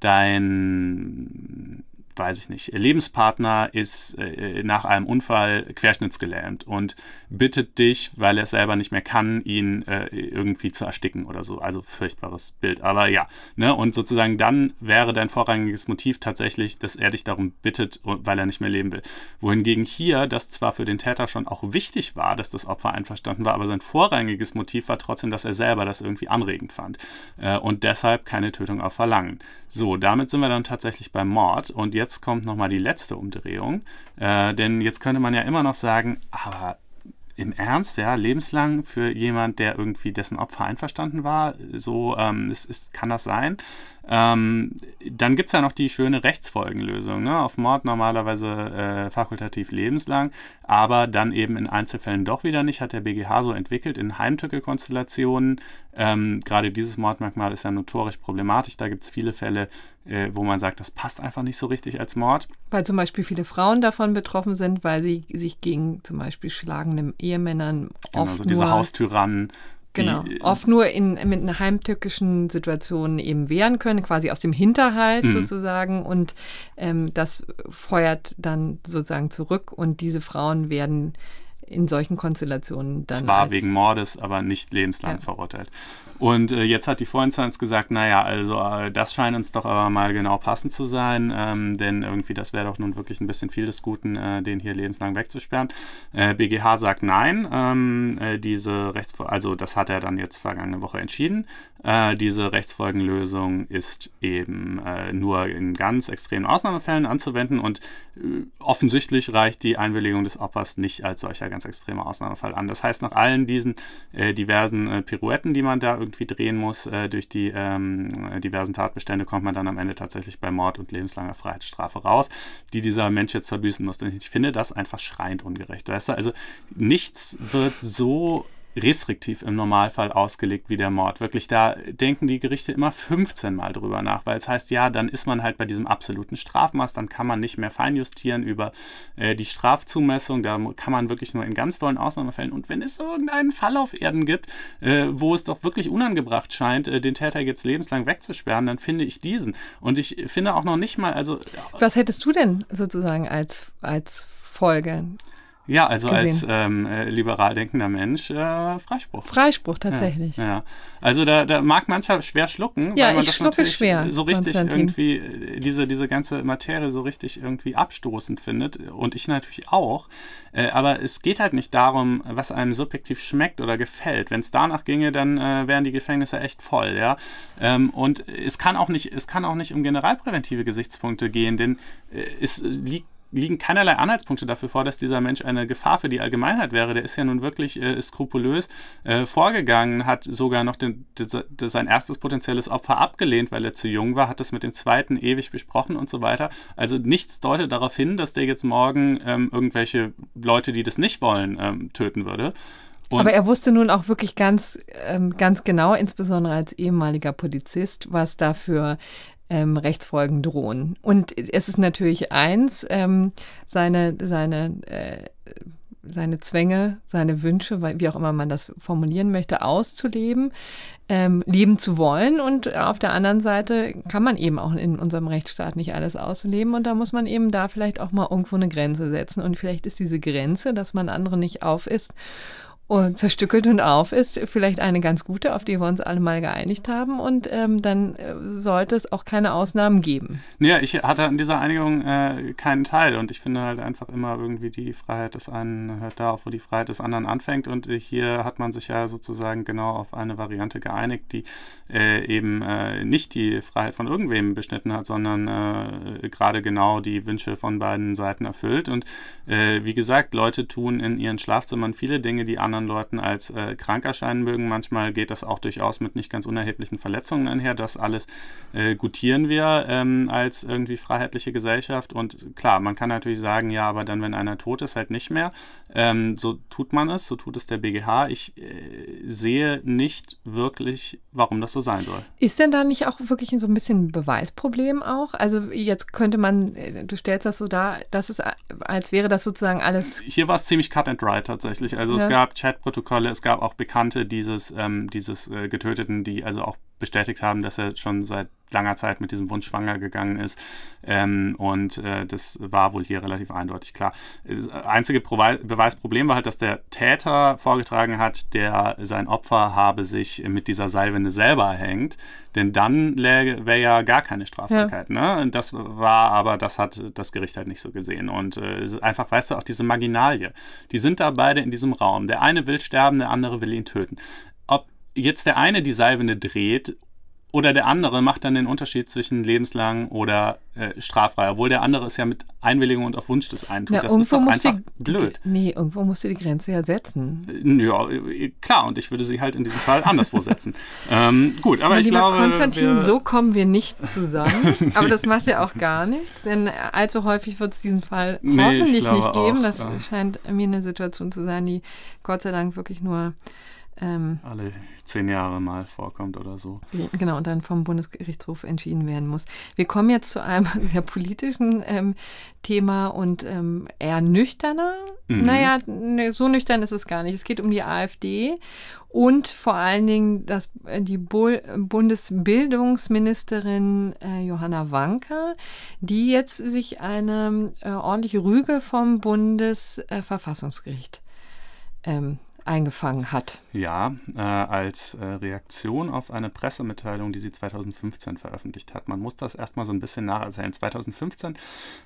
Speaker 2: dein weiß ich nicht, Lebenspartner ist äh, nach einem Unfall querschnittsgelähmt und bittet dich, weil er es selber nicht mehr kann, ihn äh, irgendwie zu ersticken oder so. Also furchtbares Bild. Aber ja, ne? Und sozusagen dann wäre dein vorrangiges Motiv tatsächlich, dass er dich darum bittet, weil er nicht mehr leben will. Wohingegen hier das zwar für den Täter schon auch wichtig war, dass das Opfer einverstanden war, aber sein vorrangiges Motiv war trotzdem, dass er selber das irgendwie anregend fand. Äh, und deshalb keine Tötung auf Verlangen. So, damit sind wir dann tatsächlich beim Mord. Und jetzt jetzt kommt nochmal die letzte Umdrehung. Äh, denn jetzt könnte man ja immer noch sagen, aber im Ernst, ja, lebenslang für jemand, der irgendwie dessen Opfer einverstanden war, so ähm, ist, ist, kann das sein. Ähm, dann gibt es ja noch die schöne Rechtsfolgenlösung. Ne? Auf Mord normalerweise äh, fakultativ lebenslang, aber dann eben in Einzelfällen doch wieder nicht, hat der BGH so entwickelt in Heimtücke-Konstellationen. Ähm, Gerade dieses Mordmerkmal ist ja notorisch problematisch. Da gibt es viele Fälle, äh, wo man sagt, das passt einfach nicht so richtig als Mord.
Speaker 1: Weil zum Beispiel viele Frauen davon betroffen sind, weil sie sich gegen zum Beispiel schlagende Ehemännern genau, oft genau, oft so diese
Speaker 2: Haustyrannen Genau. Oft
Speaker 1: nur in, mit einer heimtückischen Situation eben wehren können, quasi aus dem Hinterhalt mhm. sozusagen. Und ähm, das feuert dann sozusagen zurück und diese Frauen werden in solchen Konstellationen dann. Zwar wegen
Speaker 2: Mordes, aber nicht lebenslang ja. verurteilt. Und äh, jetzt hat die Vorinstanz gesagt, naja, also äh, das scheint uns doch aber mal genau passend zu sein, ähm, denn irgendwie das wäre doch nun wirklich ein bisschen viel des Guten, äh, den hier lebenslang wegzusperren. BGH äh, sagt nein, ähm, äh, diese Rechtsvol also das hat er dann jetzt vergangene Woche entschieden. Äh, diese Rechtsfolgenlösung ist eben nur in ganz extremen Ausnahmefällen anzuwenden und offensichtlich reicht die Einwilligung des Opfers nicht als solcher ganz extremer Ausnahmefall an. Das heißt, nach allen diesen diversen Pirouetten, die man da irgendwie irgendwie drehen muss äh, durch die ähm, diversen Tatbestände, kommt man dann am Ende tatsächlich bei Mord und lebenslanger Freiheitsstrafe raus, die dieser Mensch jetzt verbüßen muss. Und ich finde das einfach schreiend ungerecht. Weißt du, also nichts wird so restriktiv im Normalfall ausgelegt wie der Mord. Wirklich, da denken die Gerichte immer 15 Mal drüber nach, weil es heißt, ja, dann ist man halt bei diesem absoluten Strafmaß, dann kann man nicht mehr feinjustieren über äh, die Strafzumessung, da kann man wirklich nur in ganz tollen Ausnahmefällen und wenn es irgendeinen Fall auf Erden gibt, äh, wo es doch wirklich unangebracht scheint, äh, den Täter jetzt lebenslang wegzusperren, dann finde ich diesen. Und ich finde auch noch nicht mal, also... Äh,
Speaker 1: Was hättest du denn sozusagen als, als Folge? Ja, also gesehen. als
Speaker 2: ähm, äh, liberal denkender Mensch äh, Freispruch. Freispruch tatsächlich. Ja, ja. Also da, da, mag mancher schwer schlucken, ja, weil man das natürlich schwer, so richtig irgendwie äh, diese, diese ganze Materie so richtig irgendwie abstoßend findet und ich natürlich auch. Äh, aber es geht halt nicht darum, was einem subjektiv schmeckt oder gefällt. Wenn es danach ginge, dann äh, wären die Gefängnisse echt voll, ja. Ähm, und es kann auch nicht, es kann auch nicht um generalpräventive Gesichtspunkte gehen, denn äh, es liegt liegen keinerlei Anhaltspunkte dafür vor, dass dieser Mensch eine Gefahr für die Allgemeinheit wäre. Der ist ja nun wirklich äh, skrupulös äh, vorgegangen, hat sogar noch den, de, de, sein erstes potenzielles Opfer abgelehnt, weil er zu jung war, hat das mit dem zweiten ewig besprochen und so weiter. Also nichts deutet darauf hin, dass der jetzt morgen ähm, irgendwelche Leute, die das nicht wollen, ähm, töten würde. Und Aber er
Speaker 1: wusste nun auch wirklich ganz, ähm, ganz genau, insbesondere als ehemaliger Polizist, was da für ähm, Rechtsfolgen drohen. Und es ist natürlich eins, ähm, seine, seine, äh, seine Zwänge, seine Wünsche, wie auch immer man das formulieren möchte, auszuleben, ähm, leben zu wollen. Und auf der anderen Seite kann man eben auch in unserem Rechtsstaat nicht alles ausleben. Und da muss man eben da vielleicht auch mal irgendwo eine Grenze setzen. Und vielleicht ist diese Grenze, dass man andere nicht aufisst und zerstückelt und auf ist, vielleicht eine ganz gute, auf die wir uns alle mal geeinigt haben. Und ähm, dann äh, sollte es auch keine Ausnahmen geben.
Speaker 2: Ja, ich hatte an dieser Einigung äh, keinen Teil. Und ich finde halt einfach immer irgendwie die Freiheit des einen hört da auf, wo die Freiheit des anderen anfängt. Und hier hat man sich ja sozusagen genau auf eine Variante geeinigt, die äh, eben äh, nicht die Freiheit von irgendwem beschnitten hat, sondern äh, gerade genau die Wünsche von beiden Seiten erfüllt. Und wie gesagt, Leute tun in ihren Schlafzimmern viele Dinge, die anderen anderen Leuten als äh, krank erscheinen mögen. Manchmal geht das auch durchaus mit nicht ganz unerheblichen Verletzungen einher. Das alles äh, gutieren wir ähm, als irgendwie freiheitliche Gesellschaft. Und klar, man kann natürlich sagen, ja, aber dann, wenn einer tot ist, halt nicht mehr. Ähm, so tut man es, so tut es der BGH. Ich äh, sehe nicht wirklich, warum das so sein soll.
Speaker 1: Ist denn da nicht auch wirklich so ein bisschen ein Beweisproblem auch? Also jetzt könnte man, äh, du stellst das so dar, dass es, äh, als wäre das sozusagen alles.
Speaker 2: Hier war es ziemlich cut and dry tatsächlich. Also ja. es gab Chat Chat-Protokolle. Es gab auch Bekannte dieses, ähm, dieses äh, Getöteten, die also auch bestätigt haben, dass er schon seit langer Zeit mit diesem Wunsch schwanger gegangen ist. Ähm, und äh, das war wohl hier relativ eindeutig klar. Das einzige Probe Beweisproblem war halt, dass der Täter vorgetragen hat, der sein Opfer habe sich mit dieser Seilwinde selber hängt. Denn dann wäre ja gar keine Strafbarkeit. Ja. Ne? das war aber, das hat das Gericht halt nicht so gesehen. Und äh, einfach, weißt du, auch diese Marginalie. Die sind da beide in diesem Raum. Der eine will sterben, der andere will ihn töten. Ob jetzt der eine die Seilwinde dreht oder der andere macht dann den Unterschied zwischen lebenslang oder äh, straffrei, obwohl der andere es ja mit Einwilligung und auf Wunsch des einen tut. Na, das ist doch einfach die, blöd.
Speaker 1: Nee, irgendwo musst du die Grenze ja setzen.
Speaker 2: Äh, ja, äh, klar, und ich würde sie halt in diesem Fall anderswo setzen. ähm, gut, aber mein ich glaube. Konstantin, so
Speaker 1: kommen wir nicht zusammen. nee. Aber das macht ja auch gar nichts, denn allzu häufig wird es diesen Fall nee, hoffentlich nicht geben. Auch, das ja. scheint mir eine Situation zu sein, die Gott sei Dank wirklich nur ähm,
Speaker 2: Alle zehn Jahre mal vorkommt oder so.
Speaker 1: Genau, und dann vom Bundesgerichtshof entschieden werden muss. Wir kommen jetzt zu einem sehr politischen ähm, Thema und ähm, eher nüchterner. Mhm. Naja, ne, so nüchtern ist es gar nicht. Es geht um die AfD und vor allen Dingen das, äh, die Bull Bundesbildungsministerin äh, Johanna Wanka, die jetzt sich eine äh, ordentliche Rüge vom Bundesverfassungsgericht äh, ähm,
Speaker 2: eingefangen hat. Ja, äh, als äh, Reaktion auf eine Pressemitteilung, die sie 2015 veröffentlicht hat. Man muss das erstmal so ein bisschen nacherzählen. 2015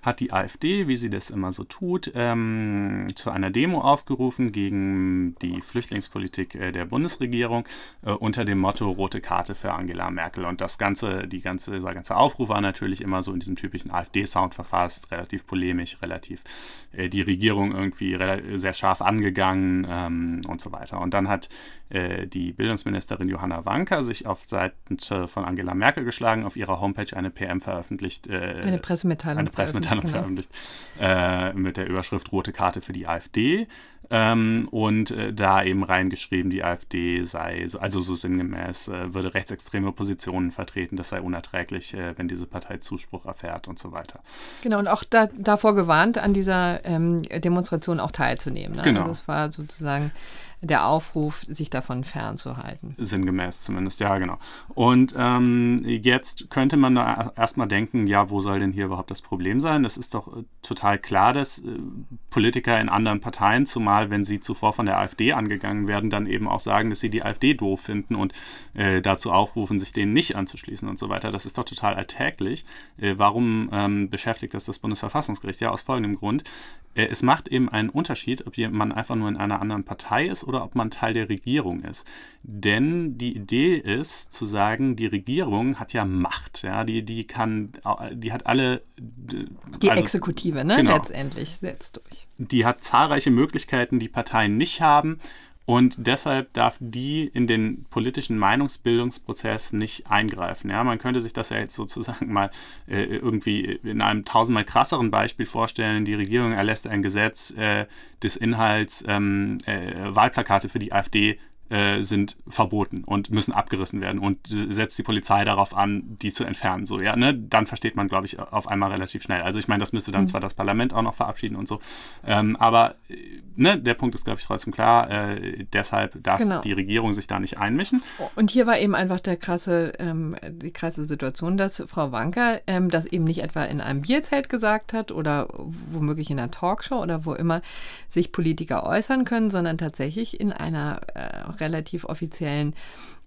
Speaker 2: hat die AfD, wie sie das immer so tut, ähm, zu einer Demo aufgerufen gegen die Flüchtlingspolitik äh, der Bundesregierung äh, unter dem Motto Rote Karte für Angela Merkel. Und das ganze, die ganze, dieser ganze Aufruf war natürlich immer so in diesem typischen AfD-Sound verfasst, relativ polemisch, relativ äh, die Regierung irgendwie sehr scharf angegangen. Ähm, und so weiter. Und dann hat äh, die Bildungsministerin Johanna Wanka sich auf Seiten äh, von Angela Merkel geschlagen, auf ihrer Homepage eine PM veröffentlicht. Äh, eine Pressemitteilung. Eine Pressemitteilung veröffentlicht, genau. veröffentlicht äh, mit der Überschrift Rote Karte für die AfD. Ähm, und äh, da eben reingeschrieben, die AfD sei, also so sinngemäß, äh, würde rechtsextreme Positionen vertreten, das sei unerträglich, äh, wenn diese Partei Zuspruch erfährt und so weiter.
Speaker 1: Genau, und auch da, davor gewarnt, an dieser ähm, Demonstration auch teilzunehmen. Ne? Genau. Also das war sozusagen der Aufruf, sich davon fernzuhalten.
Speaker 2: Sinngemäß zumindest, ja, genau. Und ähm, jetzt könnte man da erstmal denken, ja, wo soll denn hier überhaupt das Problem sein? Das ist doch äh, total klar, dass äh, Politiker in anderen Parteien, zumal wenn sie zuvor von der AfD angegangen werden, dann eben auch sagen, dass sie die AfD doof finden und äh, dazu aufrufen, sich denen nicht anzuschließen und so weiter. Das ist doch total alltäglich. Äh, warum ähm, beschäftigt das das Bundesverfassungsgericht? Ja, aus folgendem Grund. Äh, es macht eben einen Unterschied, ob man einfach nur in einer anderen Partei ist oder ob man Teil der Regierung ist. Denn die Idee ist zu sagen, die Regierung hat ja Macht, ja, die, die kann, die hat alle. Die also, Exekutive, ne? Genau.
Speaker 1: Letztendlich setzt durch.
Speaker 2: Die hat zahlreiche Möglichkeiten, die Parteien nicht haben. Und deshalb darf die in den politischen Meinungsbildungsprozess nicht eingreifen. Ja, man könnte sich das ja jetzt sozusagen mal äh, irgendwie in einem tausendmal krasseren Beispiel vorstellen. Die Regierung erlässt ein Gesetz äh, des Inhalts ähm, äh, Wahlplakate für die AfD äh, sind verboten und müssen abgerissen werden und setzt die Polizei darauf an, die zu entfernen. So, ja, ne? Dann versteht man, glaube ich, auf einmal relativ schnell. Also ich meine, das müsste dann mhm. zwar das Parlament auch noch verabschieden und so, ähm, aber äh, ne, der Punkt ist, glaube ich, trotzdem klar. Äh, deshalb darf genau. die Regierung sich da nicht einmischen.
Speaker 1: Und hier war eben einfach der krasse, ähm, die krasse Situation, dass Frau Wanka ähm, das eben nicht etwa in einem Bierzelt gesagt hat oder womöglich in einer Talkshow oder wo immer sich Politiker äußern können, sondern tatsächlich in einer äh, relativ offiziellen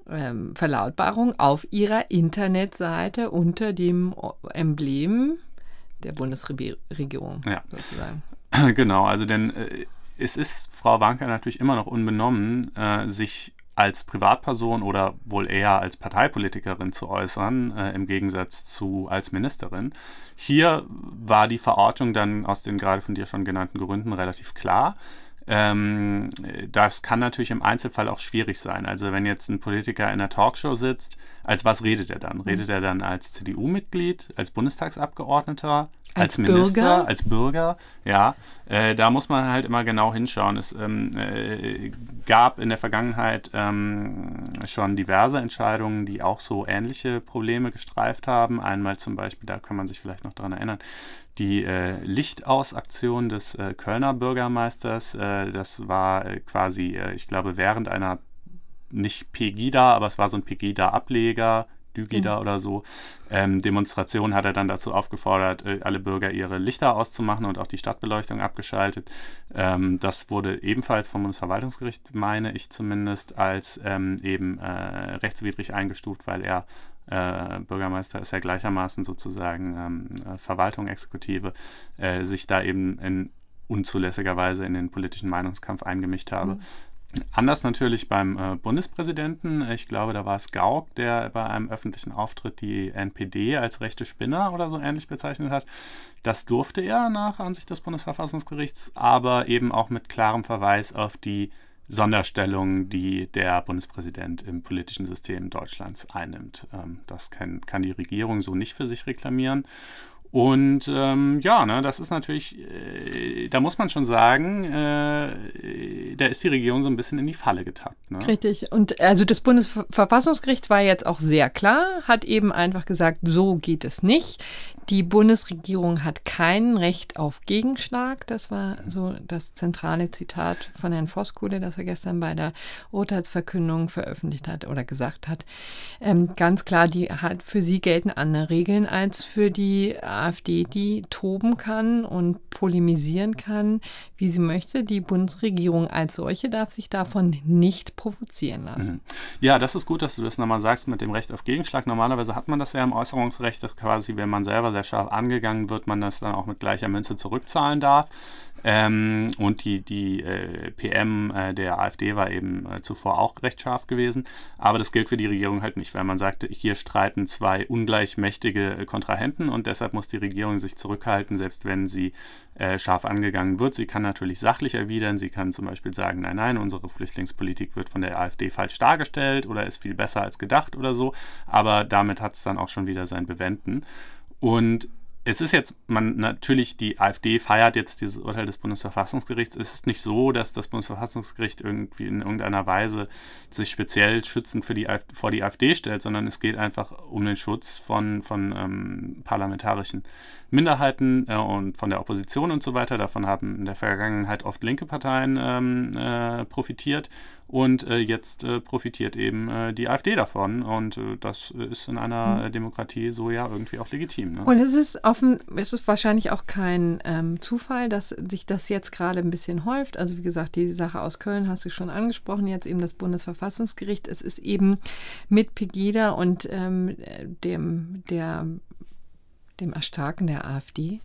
Speaker 1: ähm, Verlautbarung auf ihrer Internetseite unter dem Emblem der Bundesregierung ja.
Speaker 2: sozusagen. Genau, also denn äh, es ist Frau Wanker natürlich immer noch unbenommen, äh, sich als Privatperson oder wohl eher als Parteipolitikerin zu äußern, äh, im Gegensatz zu als Ministerin. Hier war die Verortung dann aus den gerade von dir schon genannten Gründen relativ klar. Ähm, das kann natürlich im Einzelfall auch schwierig sein. Also wenn jetzt ein Politiker in einer Talkshow sitzt, als was redet er dann? Redet mhm. er dann als CDU-Mitglied, als Bundestagsabgeordneter, als, als Minister, Bürger? als Bürger, ja. Äh, da muss man halt immer genau hinschauen. Es ähm, äh, gab in der Vergangenheit ähm, schon diverse Entscheidungen, die auch so ähnliche Probleme gestreift haben. Einmal zum Beispiel, da kann man sich vielleicht noch dran erinnern, die äh, Lichtausaktion des äh, Kölner Bürgermeisters. Äh, das war äh, quasi, ich glaube, während einer nicht Pegida, aber es war so ein Pegida-Ableger, Dügida mhm. oder so, ähm, Demonstrationen hat er dann dazu aufgefordert, äh, alle Bürger ihre Lichter auszumachen und auch die Stadtbeleuchtung abgeschaltet. Ähm, das wurde ebenfalls vom Bundesverwaltungsgericht, meine ich zumindest, als ähm, eben äh, rechtswidrig eingestuft, weil er äh, Bürgermeister ist ja gleichermaßen sozusagen ähm, äh, Verwaltung, Exekutive, sich da eben in unzulässiger Weise in den politischen Meinungskampf eingemischt habe. Mhm. Anders natürlich beim äh, Bundespräsidenten. Ich glaube, da war es Gauck, der bei einem öffentlichen Auftritt die NPD als rechte Spinner oder so ähnlich bezeichnet hat. Das durfte er nach Ansicht des Bundesverfassungsgerichts, aber eben auch mit klarem Verweis auf die Sonderstellung, die der Bundespräsident im politischen System Deutschlands einnimmt. Ähm, das kann, kann die Regierung so nicht für sich reklamieren. Und ähm, ja, ne, das ist natürlich, äh, da muss man schon sagen, äh, da ist die Regierung so ein bisschen in die Falle getappt. Ne?
Speaker 1: Richtig. Und also das Bundesverfassungsgericht war jetzt auch sehr klar, hat eben einfach gesagt, so geht es nicht. Die Bundesregierung hat kein Recht auf Gegenschlag. Das war so das zentrale Zitat von Herrn Voskuhle, das er gestern bei der Urteilsverkündung veröffentlicht hat oder gesagt hat. Ähm, ganz klar, die hat, für sie gelten andere Regeln als für die AfD, die toben kann und polemisieren kann, wie sie möchte. Die Bundesregierung als solche darf sich davon nicht provozieren lassen.
Speaker 2: Mhm. Ja, das ist gut, dass du das nochmal sagst mit dem Recht auf Gegenschlag. Normalerweise hat man das ja im Äußerungsrecht, dass quasi, wenn man selber sehr scharf angegangen wird, man das dann auch mit gleicher Münze zurückzahlen darf. Ähm, und die, die äh, PM äh, der AfD war eben äh, zuvor auch recht scharf gewesen. Aber das gilt für die Regierung halt nicht, weil man sagte, hier streiten zwei ungleich mächtige äh, Kontrahenten und deshalb muss die Regierung sich zurückhalten, selbst wenn sie äh, scharf angegangen wird. Sie kann natürlich sachlich erwidern. Sie kann zum Beispiel sagen, nein, nein, unsere Flüchtlingspolitik wird von der AfD falsch dargestellt oder ist viel besser als gedacht oder so. Aber damit hat es dann auch schon wieder sein Bewenden. Und es ist jetzt, man natürlich, die AfD feiert jetzt dieses Urteil des Bundesverfassungsgerichts. Es ist nicht so, dass das Bundesverfassungsgericht irgendwie in irgendeiner Weise sich speziell schützend für die, vor die AfD stellt, sondern es geht einfach um den Schutz von, von ähm, parlamentarischen Minderheiten äh, und von der Opposition und so weiter. Davon haben in der Vergangenheit oft linke Parteien ähm, äh, profitiert. Und äh, jetzt äh, profitiert eben äh, die AfD davon. Und äh, das ist in einer mhm. äh, Demokratie so ja irgendwie auch legitim. Ne? Und es ist
Speaker 1: offen, es ist wahrscheinlich auch kein ähm, Zufall, dass sich das jetzt gerade ein bisschen häuft. Also wie gesagt, die Sache aus Köln hast du schon angesprochen, jetzt eben das Bundesverfassungsgericht. Es ist eben mit Pegida und ähm, äh, dem, der, dem Erstarken der AfD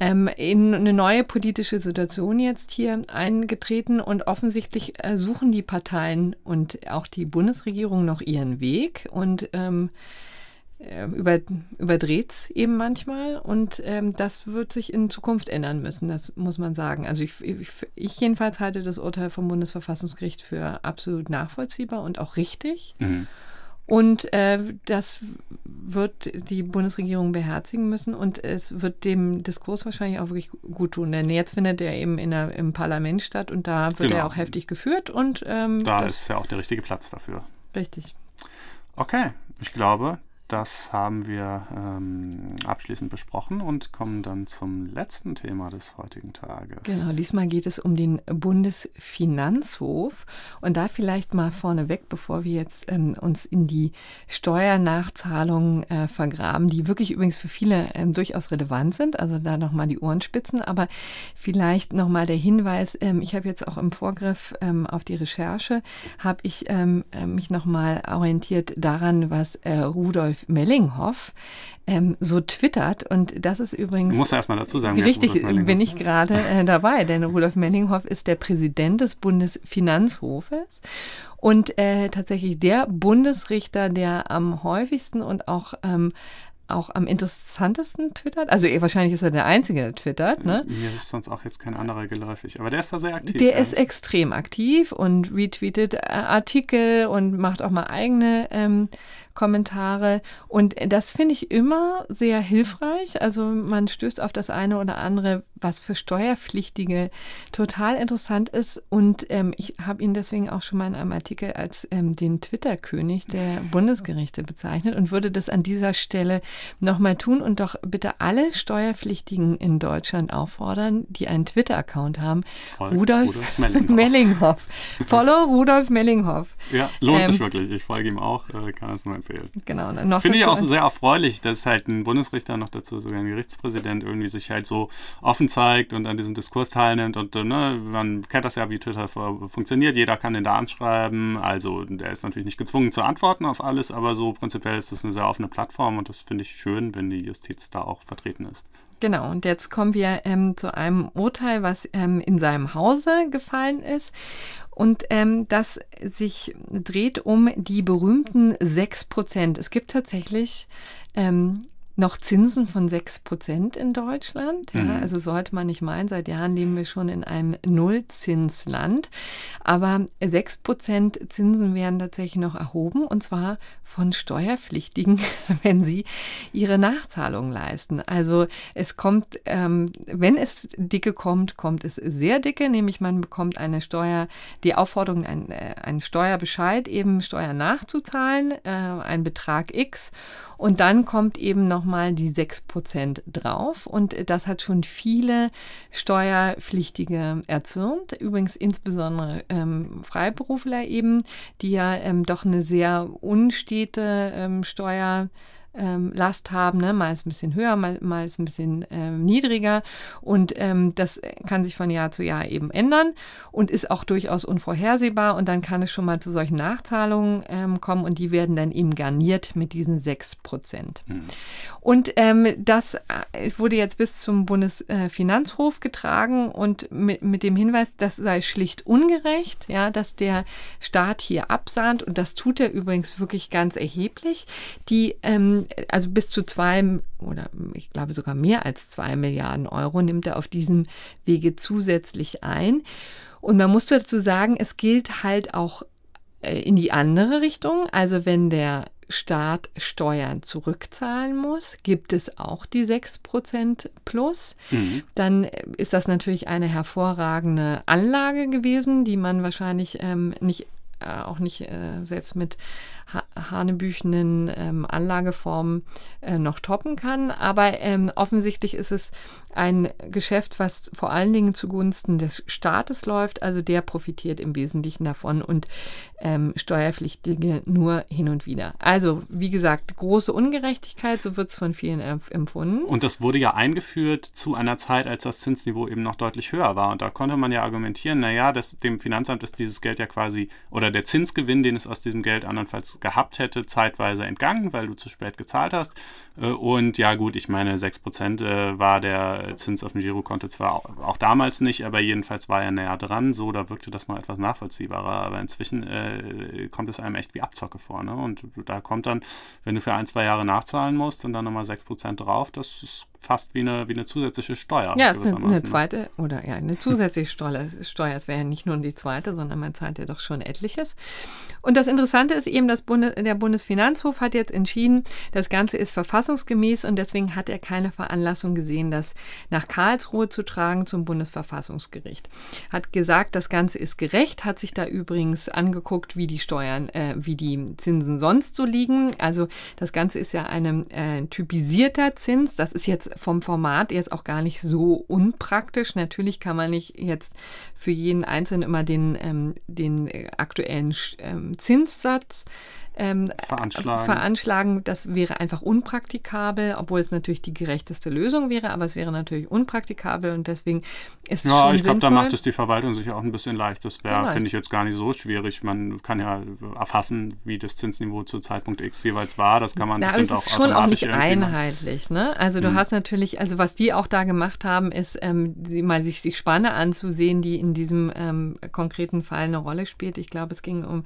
Speaker 1: ähm, in eine neue politische Situation jetzt hier eingetreten und offensichtlich äh, suchen die Parteien und auch die Bundesregierung noch ihren Weg und ähm, äh, über, überdreht es eben manchmal und ähm, das wird sich in Zukunft ändern müssen, das muss man sagen. Also ich, ich, ich, jedenfalls halte das Urteil vom Bundesverfassungsgericht für absolut nachvollziehbar und auch richtig. Mhm. Und äh, das wird die Bundesregierung beherzigen müssen und es wird dem Diskurs wahrscheinlich auch wirklich gut tun. Denn jetzt findet er eben in der, im Parlament statt und da wird genau. er auch heftig geführt. Und, ähm, da ist
Speaker 2: ja auch der richtige Platz dafür. Richtig. Okay, ich glaube, das haben wir ähm, abschließend besprochen und kommen dann zum letzten Thema des heutigen Tages. Genau,
Speaker 1: diesmal geht es um den Bundesfinanzhof. Und da vielleicht mal vorneweg, bevor wir jetzt ähm, uns in die Steuernachzahlungen äh, vergraben, die wirklich übrigens für viele ähm, durchaus relevant sind. Also da nochmal die Ohrenspitzen. Aber vielleicht nochmal der Hinweis, ähm, ich habe jetzt auch im Vorgriff ähm, auf die Recherche, habe ich ähm, äh, mich nochmal orientiert daran, was äh, Rudolf Josef Mellinghoff ähm, so twittert. Und das ist übrigens. Muss erstmal dazu sagen. Richtig, bin ich gerade äh, dabei, denn Rudolf Mellinghoff ist der Präsident des Bundesfinanzhofes und äh, tatsächlich der Bundesrichter, der am häufigsten und auch ähm, auch am interessantesten twittert. Also eh, wahrscheinlich ist er der Einzige, der twittert. Ne?
Speaker 2: Mir ist sonst auch jetzt kein anderer geläufig, aber der ist da sehr aktiv. Der eigentlich. ist
Speaker 1: extrem aktiv und retweetet äh, Artikel und macht auch mal eigene ähm, Kommentare. Und das finde ich immer sehr hilfreich. Also man stößt auf das eine oder andere, was für Steuerpflichtige total interessant ist. Und ähm, ich habe ihn deswegen auch schon mal in einem Artikel als ähm, den Twitter-König der Bundesgerichte bezeichnet und würde das an dieser Stelle nochmal tun und doch bitte alle Steuerpflichtigen in Deutschland auffordern, die einen Twitter-Account haben. Folgt Rudolf, Rudolf Mellinghoff. Mellinghoff. Follow Rudolf Mellinghoff.
Speaker 2: Ja, lohnt ähm, sich wirklich. Ich folge ihm auch, äh, kann es nur empfehlen gefehlt. Genau. Finde ich auch so sehr erfreulich, dass halt ein Bundesrichter noch dazu, sogar ein Gerichtspräsident irgendwie sich halt so offen zeigt und an diesem Diskurs teilnimmt und äh, ne, man kennt das ja, wie Twitter funktioniert, jeder kann den da anschreiben, also der ist natürlich nicht gezwungen zu antworten auf alles, aber so prinzipiell ist das eine sehr offene Plattform und das finde ich schön, wenn die Justiz da auch vertreten ist.
Speaker 1: Genau, und jetzt kommen wir ähm, zu einem Urteil, was ähm, in seinem Hause gefallen ist und ähm, das sich dreht um die berühmten 6%. Es gibt tatsächlich ähm, noch Zinsen von 6% in Deutschland. Ja, mhm. Also sollte man nicht meinen, seit Jahren leben wir schon in einem Nullzinsland. Aber 6% Zinsen werden tatsächlich noch erhoben und zwar von Steuerpflichtigen, wenn sie ihre Nachzahlung leisten. Also es kommt, ähm, wenn es dicke kommt, kommt es sehr dicke, nämlich man bekommt eine Steuer, die Aufforderung, ein, äh, Steuerbescheid eben Steuer nachzuzahlen, äh, ein Betrag X und dann kommt eben nochmal die 6% drauf. Und das hat schon viele Steuerpflichtige erzürnt. Übrigens insbesondere ähm, Freiberufler eben, die ja ähm, doch eine sehr unstete ähm, Steuer ähm, Last haben. Ne? Mal ist ein bisschen höher, mal, mal ist ein bisschen ähm, niedriger. Und ähm, das äh, kann sich von Jahr zu Jahr eben ändern und ist auch durchaus unvorhersehbar. Und dann kann es schon mal zu solchen Nachzahlungen ähm, kommen und die werden dann eben garniert mit diesen 6 Prozent. Mhm. Und ähm, das äh, wurde jetzt bis zum Bundesfinanzhof getragen und mit, mit dem Hinweis, das sei schlicht ungerecht, ja, dass der Staat hier absahnt. Und das tut er übrigens wirklich ganz erheblich. Die ähm, also bis zu zwei oder ich glaube sogar mehr als zwei Milliarden Euro nimmt er auf diesem Wege zusätzlich ein. Und man muss dazu sagen, es gilt halt auch äh, in die andere Richtung. Also wenn der Staat Steuern zurückzahlen muss, gibt es auch die 6% plus. Mhm. Dann äh, ist das natürlich eine hervorragende Anlage gewesen, die man wahrscheinlich ähm, nicht, äh, auch nicht äh, selbst mit ha ähm, Anlageformen äh, noch toppen kann. Aber ähm, offensichtlich ist es ein Geschäft, was vor allen Dingen zugunsten des Staates läuft. Also der profitiert im Wesentlichen davon und ähm, Steuerpflichtige nur hin und wieder. Also wie gesagt, große Ungerechtigkeit, so wird es von vielen empfunden. Und das
Speaker 2: wurde ja eingeführt zu einer Zeit, als das Zinsniveau eben noch deutlich höher war. Und da konnte man ja argumentieren, naja, dem Finanzamt ist dieses Geld ja quasi, oder der Zinsgewinn, den es aus diesem Geld andernfalls gehabt hätte, zeitweise entgangen, weil du zu spät gezahlt hast. Äh, und ja gut, ich meine, 6% äh, war der Zins auf dem Girokonto zwar auch damals nicht, aber jedenfalls war er näher dran. So, da wirkte das noch etwas nachvollziehbarer. Aber inzwischen äh, kommt es einem echt wie Abzocke vor. Ne? Und da kommt dann, wenn du für ein, zwei Jahre nachzahlen musst und dann nochmal 6% drauf, das ist fast wie eine, wie eine zusätzliche Steuer. Ja, es ist eine zweite
Speaker 1: oder ja, eine zusätzliche Steuer. Es wäre ja nicht nur die zweite, sondern man zahlt ja doch schon etliches. Und das Interessante ist eben, dass Bunde, der Bundesfinanzhof hat jetzt entschieden, das Ganze ist verfassungsgemäß und deswegen hat er keine Veranlassung gesehen, das nach Karlsruhe zu tragen zum Bundesverfassungsgericht. Hat gesagt, das Ganze ist gerecht, hat sich da übrigens angeguckt, wie die Steuern, äh, wie die Zinsen sonst so liegen. Also das Ganze ist ja ein äh, typisierter Zins. Das ist jetzt vom Format jetzt auch gar nicht so unpraktisch. Natürlich kann man nicht jetzt für jeden Einzelnen immer den, ähm, den äh, aktuellen ähm, Zinssatz ähm, veranschlagen. veranschlagen. Das wäre einfach unpraktikabel, obwohl es natürlich die gerechteste Lösung wäre, aber es wäre natürlich unpraktikabel und deswegen ist es Ja, ich glaube, da macht es
Speaker 2: die Verwaltung sich auch ein bisschen leicht. Das wäre, ja, genau. finde ich, jetzt gar nicht so schwierig. Man kann ja erfassen, wie das Zinsniveau zu Zeitpunkt X jeweils war. Das kann man ja, bestimmt aber es ist auch schon auch nicht einheitlich.
Speaker 1: Ne? Also du hm. hast natürlich, also was die auch da gemacht haben, ist ähm, mal sich die Spanne anzusehen, die in diesem ähm, konkreten Fall eine Rolle spielt. Ich glaube, es ging um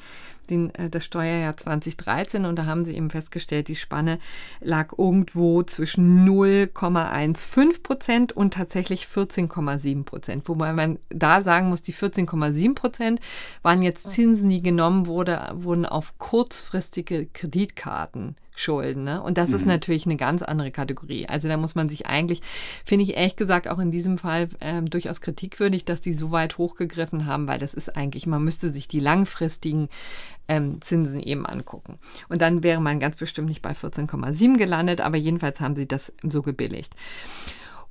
Speaker 1: den, äh, das Steuerjahr 2013 und da haben sie eben festgestellt, die Spanne lag irgendwo zwischen 0,15 Prozent und tatsächlich 14,7 Prozent. Wobei man da sagen muss, die 14,7 Prozent waren jetzt Zinsen, die genommen wurde, wurden auf kurzfristige Kreditkarten Schulden. Ne? Und das mhm. ist natürlich eine ganz andere Kategorie. Also da muss man sich eigentlich, finde ich ehrlich gesagt, auch in diesem Fall äh, durchaus kritikwürdig, dass die so weit hochgegriffen haben, weil das ist eigentlich, man müsste sich die langfristigen ähm, Zinsen eben angucken. Und dann wäre man ganz bestimmt nicht bei 14,7 gelandet, aber jedenfalls haben sie das so gebilligt.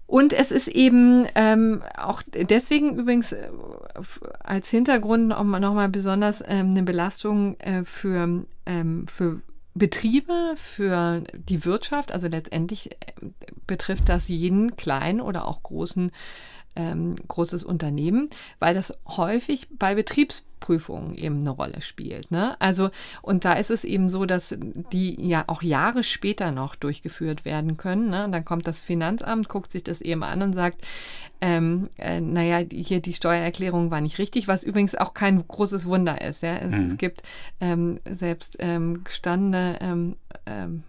Speaker 1: Und es ist eben ähm, auch deswegen übrigens äh, als Hintergrund nochmal besonders ähm, eine Belastung äh, für, ähm, für Betriebe, für die Wirtschaft, also letztendlich äh, betrifft das jeden kleinen oder auch großen ähm, großes Unternehmen, weil das häufig bei Betriebsprüfungen eben eine Rolle spielt. Ne? Also, und da ist es eben so, dass die ja auch Jahre später noch durchgeführt werden können. Ne? Und dann kommt das Finanzamt, guckt sich das eben an und sagt, ähm, äh, naja, hier die Steuererklärung war nicht richtig, was übrigens auch kein großes Wunder ist. Ja? Es, mhm. es gibt ähm, selbst ähm, gestandene ähm, ähm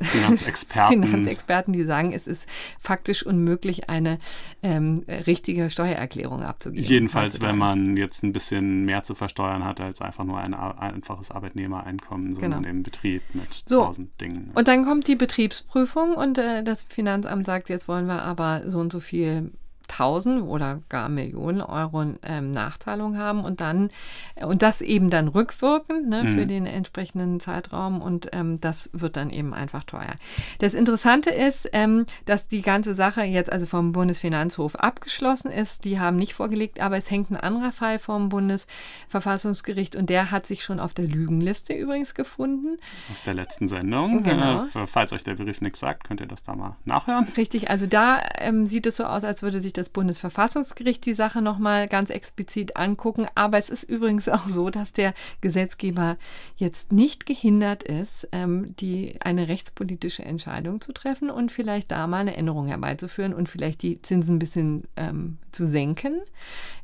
Speaker 1: Finanzexperten. Finanzexperten, die sagen, es ist faktisch unmöglich, eine ähm, richtige Steuererklärung abzugeben. Jedenfalls, wenn
Speaker 2: man jetzt ein bisschen mehr zu versteuern hat als einfach nur ein, ein einfaches Arbeitnehmereinkommen, sondern genau. im Betrieb mit so. tausend Dingen.
Speaker 1: Und dann kommt die Betriebsprüfung und äh, das Finanzamt sagt, jetzt wollen wir aber so und so viel Tausend oder gar Millionen Euro ähm, Nachzahlung haben und dann äh, und das eben dann rückwirkend ne, mhm. für den entsprechenden Zeitraum und ähm, das wird dann eben einfach teuer. Das Interessante ist, ähm, dass die ganze Sache jetzt also vom Bundesfinanzhof abgeschlossen ist. Die haben nicht vorgelegt, aber es hängt ein anderer Fall vom Bundesverfassungsgericht und der hat sich schon auf der Lügenliste übrigens
Speaker 2: gefunden. Aus der letzten Sendung. Äh, genau. Äh, falls euch der Begriff nichts sagt, könnt ihr das da mal
Speaker 1: nachhören. Richtig, also da ähm, sieht es so aus, als würde sich das Bundesverfassungsgericht die Sache nochmal ganz explizit angucken. Aber es ist übrigens auch so, dass der Gesetzgeber jetzt nicht gehindert ist, ähm, die, eine rechtspolitische Entscheidung zu treffen und vielleicht da mal eine Änderung herbeizuführen und vielleicht die Zinsen ein bisschen ähm, zu senken.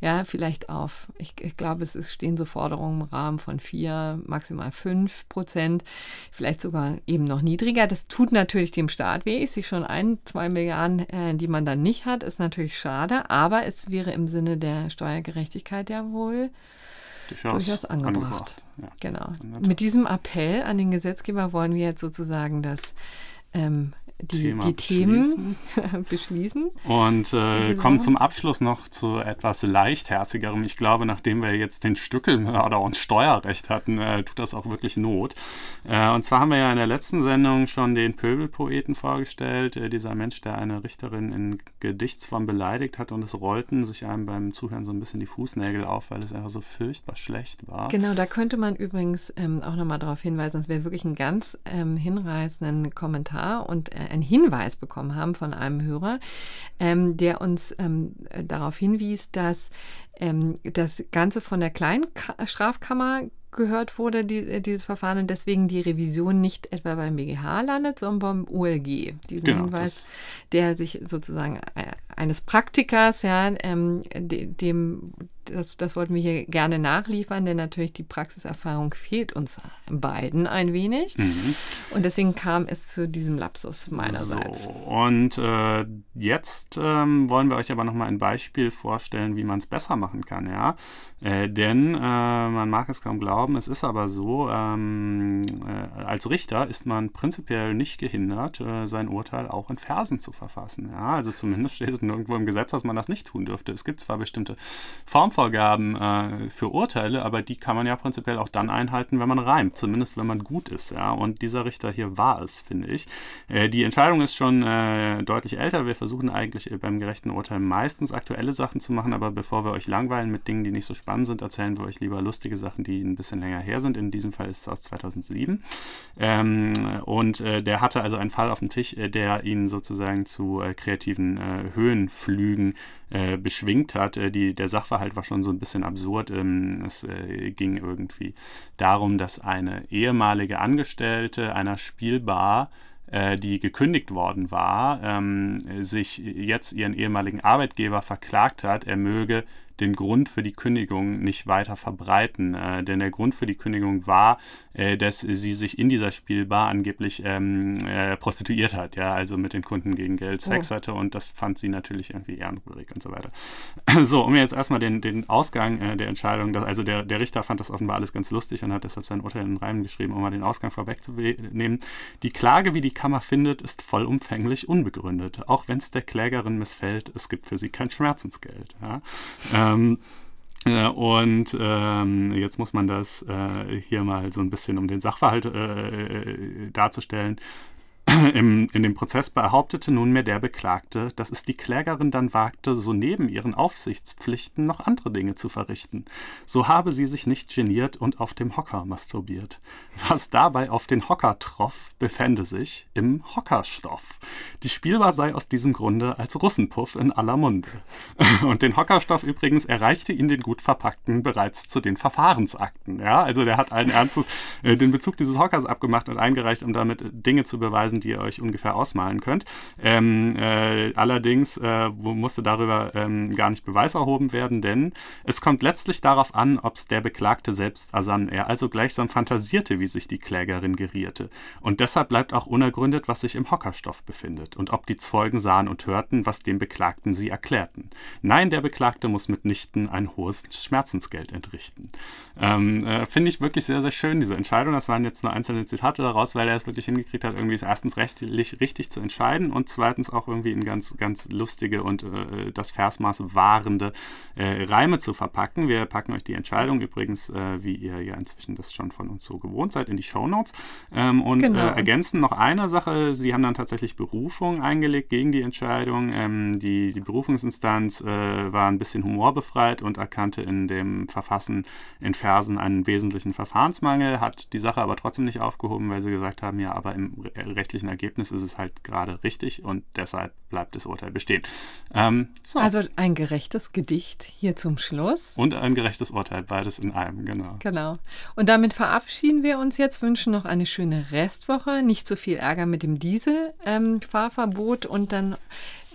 Speaker 1: Ja, vielleicht auf, ich, ich glaube, es ist, stehen so Forderungen im Rahmen von vier, maximal fünf Prozent, vielleicht sogar eben noch niedriger. Das tut natürlich dem Staat weh, ich sehe schon ein, zwei Milliarden, äh, die man dann nicht hat, ist natürlich schade, aber es wäre im Sinne der Steuergerechtigkeit ja wohl
Speaker 2: durchaus, durchaus angebracht. angebracht ja. Genau. Mit
Speaker 1: diesem Appell an den Gesetzgeber wollen wir jetzt sozusagen das ähm, die, die Themen beschließen. Und äh, kommen zum
Speaker 2: Abschluss noch zu etwas leichtherzigerem. Ich glaube, nachdem wir jetzt den Stückelmörder und Steuerrecht hatten, äh, tut das auch wirklich Not. Äh, und zwar haben wir ja in der letzten Sendung schon den Pöbelpoeten vorgestellt, äh, dieser Mensch, der eine Richterin in Gedichtsform beleidigt hat und es rollten sich einem beim Zuhören so ein bisschen die Fußnägel auf, weil es einfach so furchtbar schlecht war. Genau,
Speaker 1: da könnte man übrigens ähm, auch nochmal darauf hinweisen, das wäre wirklich ein ganz ähm, hinreißenden Kommentar und äh, einen Hinweis bekommen haben von einem Hörer, ähm, der uns ähm, äh, darauf hinwies, dass ähm, das Ganze von der Kleinstrafkammer gehört wurde, die, äh, dieses Verfahren, und deswegen die Revision nicht etwa beim BGH landet, sondern beim ULG. Diesen genau, Hinweis, der sich sozusagen äh, eines Praktikers, ja, ähm, de, dem das, das wollten wir hier gerne nachliefern, denn natürlich die Praxiserfahrung fehlt uns beiden ein wenig. Mhm. Und deswegen kam es zu diesem Lapsus meinerseits.
Speaker 2: So, und äh, jetzt ähm, wollen wir euch aber nochmal ein Beispiel vorstellen, wie man es besser machen kann. Ja? Äh, denn äh, man mag es kaum glauben, es ist aber so, ähm, äh, als Richter ist man prinzipiell nicht gehindert, äh, sein Urteil auch in Versen zu verfassen. Ja? Also zumindest steht es nirgendwo im Gesetz, dass man das nicht tun dürfte. Es gibt zwar bestimmte Formen, Formvorgaben äh, für Urteile, aber die kann man ja prinzipiell auch dann einhalten, wenn man reimt, zumindest wenn man gut ist. Ja? Und dieser Richter hier war es, finde ich. Äh, die Entscheidung ist schon äh, deutlich älter. Wir versuchen eigentlich äh, beim gerechten Urteil meistens aktuelle Sachen zu machen, aber bevor wir euch langweilen mit Dingen, die nicht so spannend sind, erzählen wir euch lieber lustige Sachen, die ein bisschen länger her sind. In diesem Fall ist es aus 2007. Ähm, und äh, der hatte also einen Fall auf dem Tisch, äh, der ihn sozusagen zu kreativen Höhenflügen äh, beschwingt hat. Äh, die, der Sachverhalt war schon so ein bisschen absurd. Ähm, es äh, ging irgendwie darum, dass eine ehemalige Angestellte einer Spielbar äh, die gekündigt worden war, ähm, sich jetzt ihren ehemaligen Arbeitgeber verklagt hat, er möge den Grund für die Kündigung nicht weiter verbreiten. Äh, denn der Grund für die Kündigung war, äh, dass sie sich in dieser Spielbar angeblich ähm, äh, prostituiert hat, ja, also mit den Kunden gegen Geld Sex oh. hatte und das fand sie natürlich irgendwie ehrenrührig und so weiter. So, um jetzt erstmal den, den Ausgang äh, der Entscheidung, dass, also der, der Richter fand das offenbar alles ganz lustig und hat deshalb sein Urteil in Reimen geschrieben, um mal den Ausgang vorwegzunehmen. Die Klage, wie die Kammer findet, ist vollumfänglich unbegründet, auch wenn es der Klägerin missfällt, es gibt für sie kein Schmerzensgeld. Ja. Ähm, äh, und ähm, jetzt muss man das äh, hier mal so ein bisschen, um den Sachverhalt äh, äh darzustellen, Im, in dem Prozess behauptete nunmehr der Beklagte, dass es die Klägerin dann wagte, so neben ihren Aufsichtspflichten noch andere Dinge zu verrichten. So habe sie sich nicht geniert und auf dem Hocker masturbiert. Was dabei auf den Hocker troff, befände sich im Hockerstoff. Die Spielbar sei aus diesem Grunde als Russenpuff in aller Munde. Und den Hockerstoff übrigens erreichte ihn den gut verpackten bereits zu den Verfahrensakten. Ja, also der hat allen Ernstes äh, den Bezug dieses Hockers abgemacht und eingereicht, um damit Dinge zu beweisen Preisen, die ihr euch ungefähr ausmalen könnt. Ähm, äh, allerdings äh, musste darüber ähm, gar nicht Beweis erhoben werden, denn es kommt letztlich darauf an, ob es der Beklagte selbst Asan er also gleichsam fantasierte, wie sich die Klägerin gerierte. Und deshalb bleibt auch unergründet, was sich im Hockerstoff befindet und ob die Zeugen sahen und hörten, was dem Beklagten sie erklärten. Nein, der Beklagte muss mitnichten ein hohes Schmerzensgeld entrichten. Ähm, äh, Finde ich wirklich sehr, sehr schön, diese Entscheidung. Das waren jetzt nur einzelne Zitate daraus, weil er es wirklich hingekriegt hat, irgendwie das erste erstens rechtlich richtig zu entscheiden und zweitens auch irgendwie in ganz, ganz lustige und äh, das Versmaß wahrende äh, Reime zu verpacken. Wir packen euch die Entscheidung übrigens, äh, wie ihr ja inzwischen das schon von uns so gewohnt seid, in die Shownotes ähm, und genau. Äh, ergänzen noch eine Sache. Sie haben dann tatsächlich Berufung eingelegt gegen die Entscheidung. Ähm, die, die Berufungsinstanz äh, war ein bisschen humorbefreit und erkannte in dem Verfassen in Versen einen wesentlichen Verfahrensmangel, hat die Sache aber trotzdem nicht aufgehoben, weil sie gesagt haben, ja, aber im Recht gerichtlichen Ergebnis ist es halt gerade richtig und deshalb bleibt das Urteil bestehen. Ähm,
Speaker 1: so. Also ein gerechtes Gedicht hier zum Schluss. Und
Speaker 2: ein gerechtes Urteil, beides in einem, genau.
Speaker 1: Genau. Und damit verabschieden wir uns jetzt, wünschen noch eine schöne Restwoche, nicht zu so viel Ärger mit dem Dieselfahrverbot ähm, und dann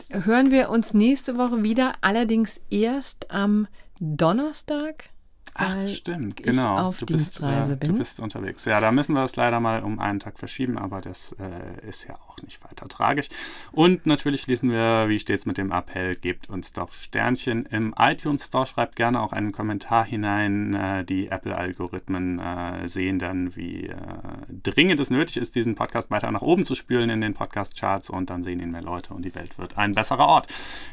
Speaker 1: hören wir uns nächste Woche wieder, allerdings erst am
Speaker 2: Donnerstag. Ach, weil stimmt, genau. auf du Dienstreise bist, äh, bin. Du bist unterwegs. Ja, da müssen wir es leider mal um einen Tag verschieben, aber das äh, ist ja auch nicht weiter tragisch. Und natürlich schließen wir, wie steht es mit dem Appell, gebt uns doch Sternchen im iTunes Store, schreibt gerne auch einen Kommentar hinein. Äh, die Apple-Algorithmen äh, sehen dann, wie äh, dringend es nötig ist, diesen Podcast weiter nach oben zu spülen in den Podcast-Charts und dann sehen ihn mehr Leute und die Welt wird ein besserer Ort.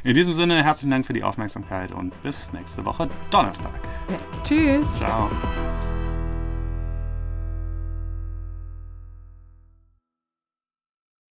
Speaker 2: In diesem Sinne, herzlichen Dank für die Aufmerksamkeit und bis nächste Woche Donnerstag. Ja, tschüss. Tschüss. Ciao.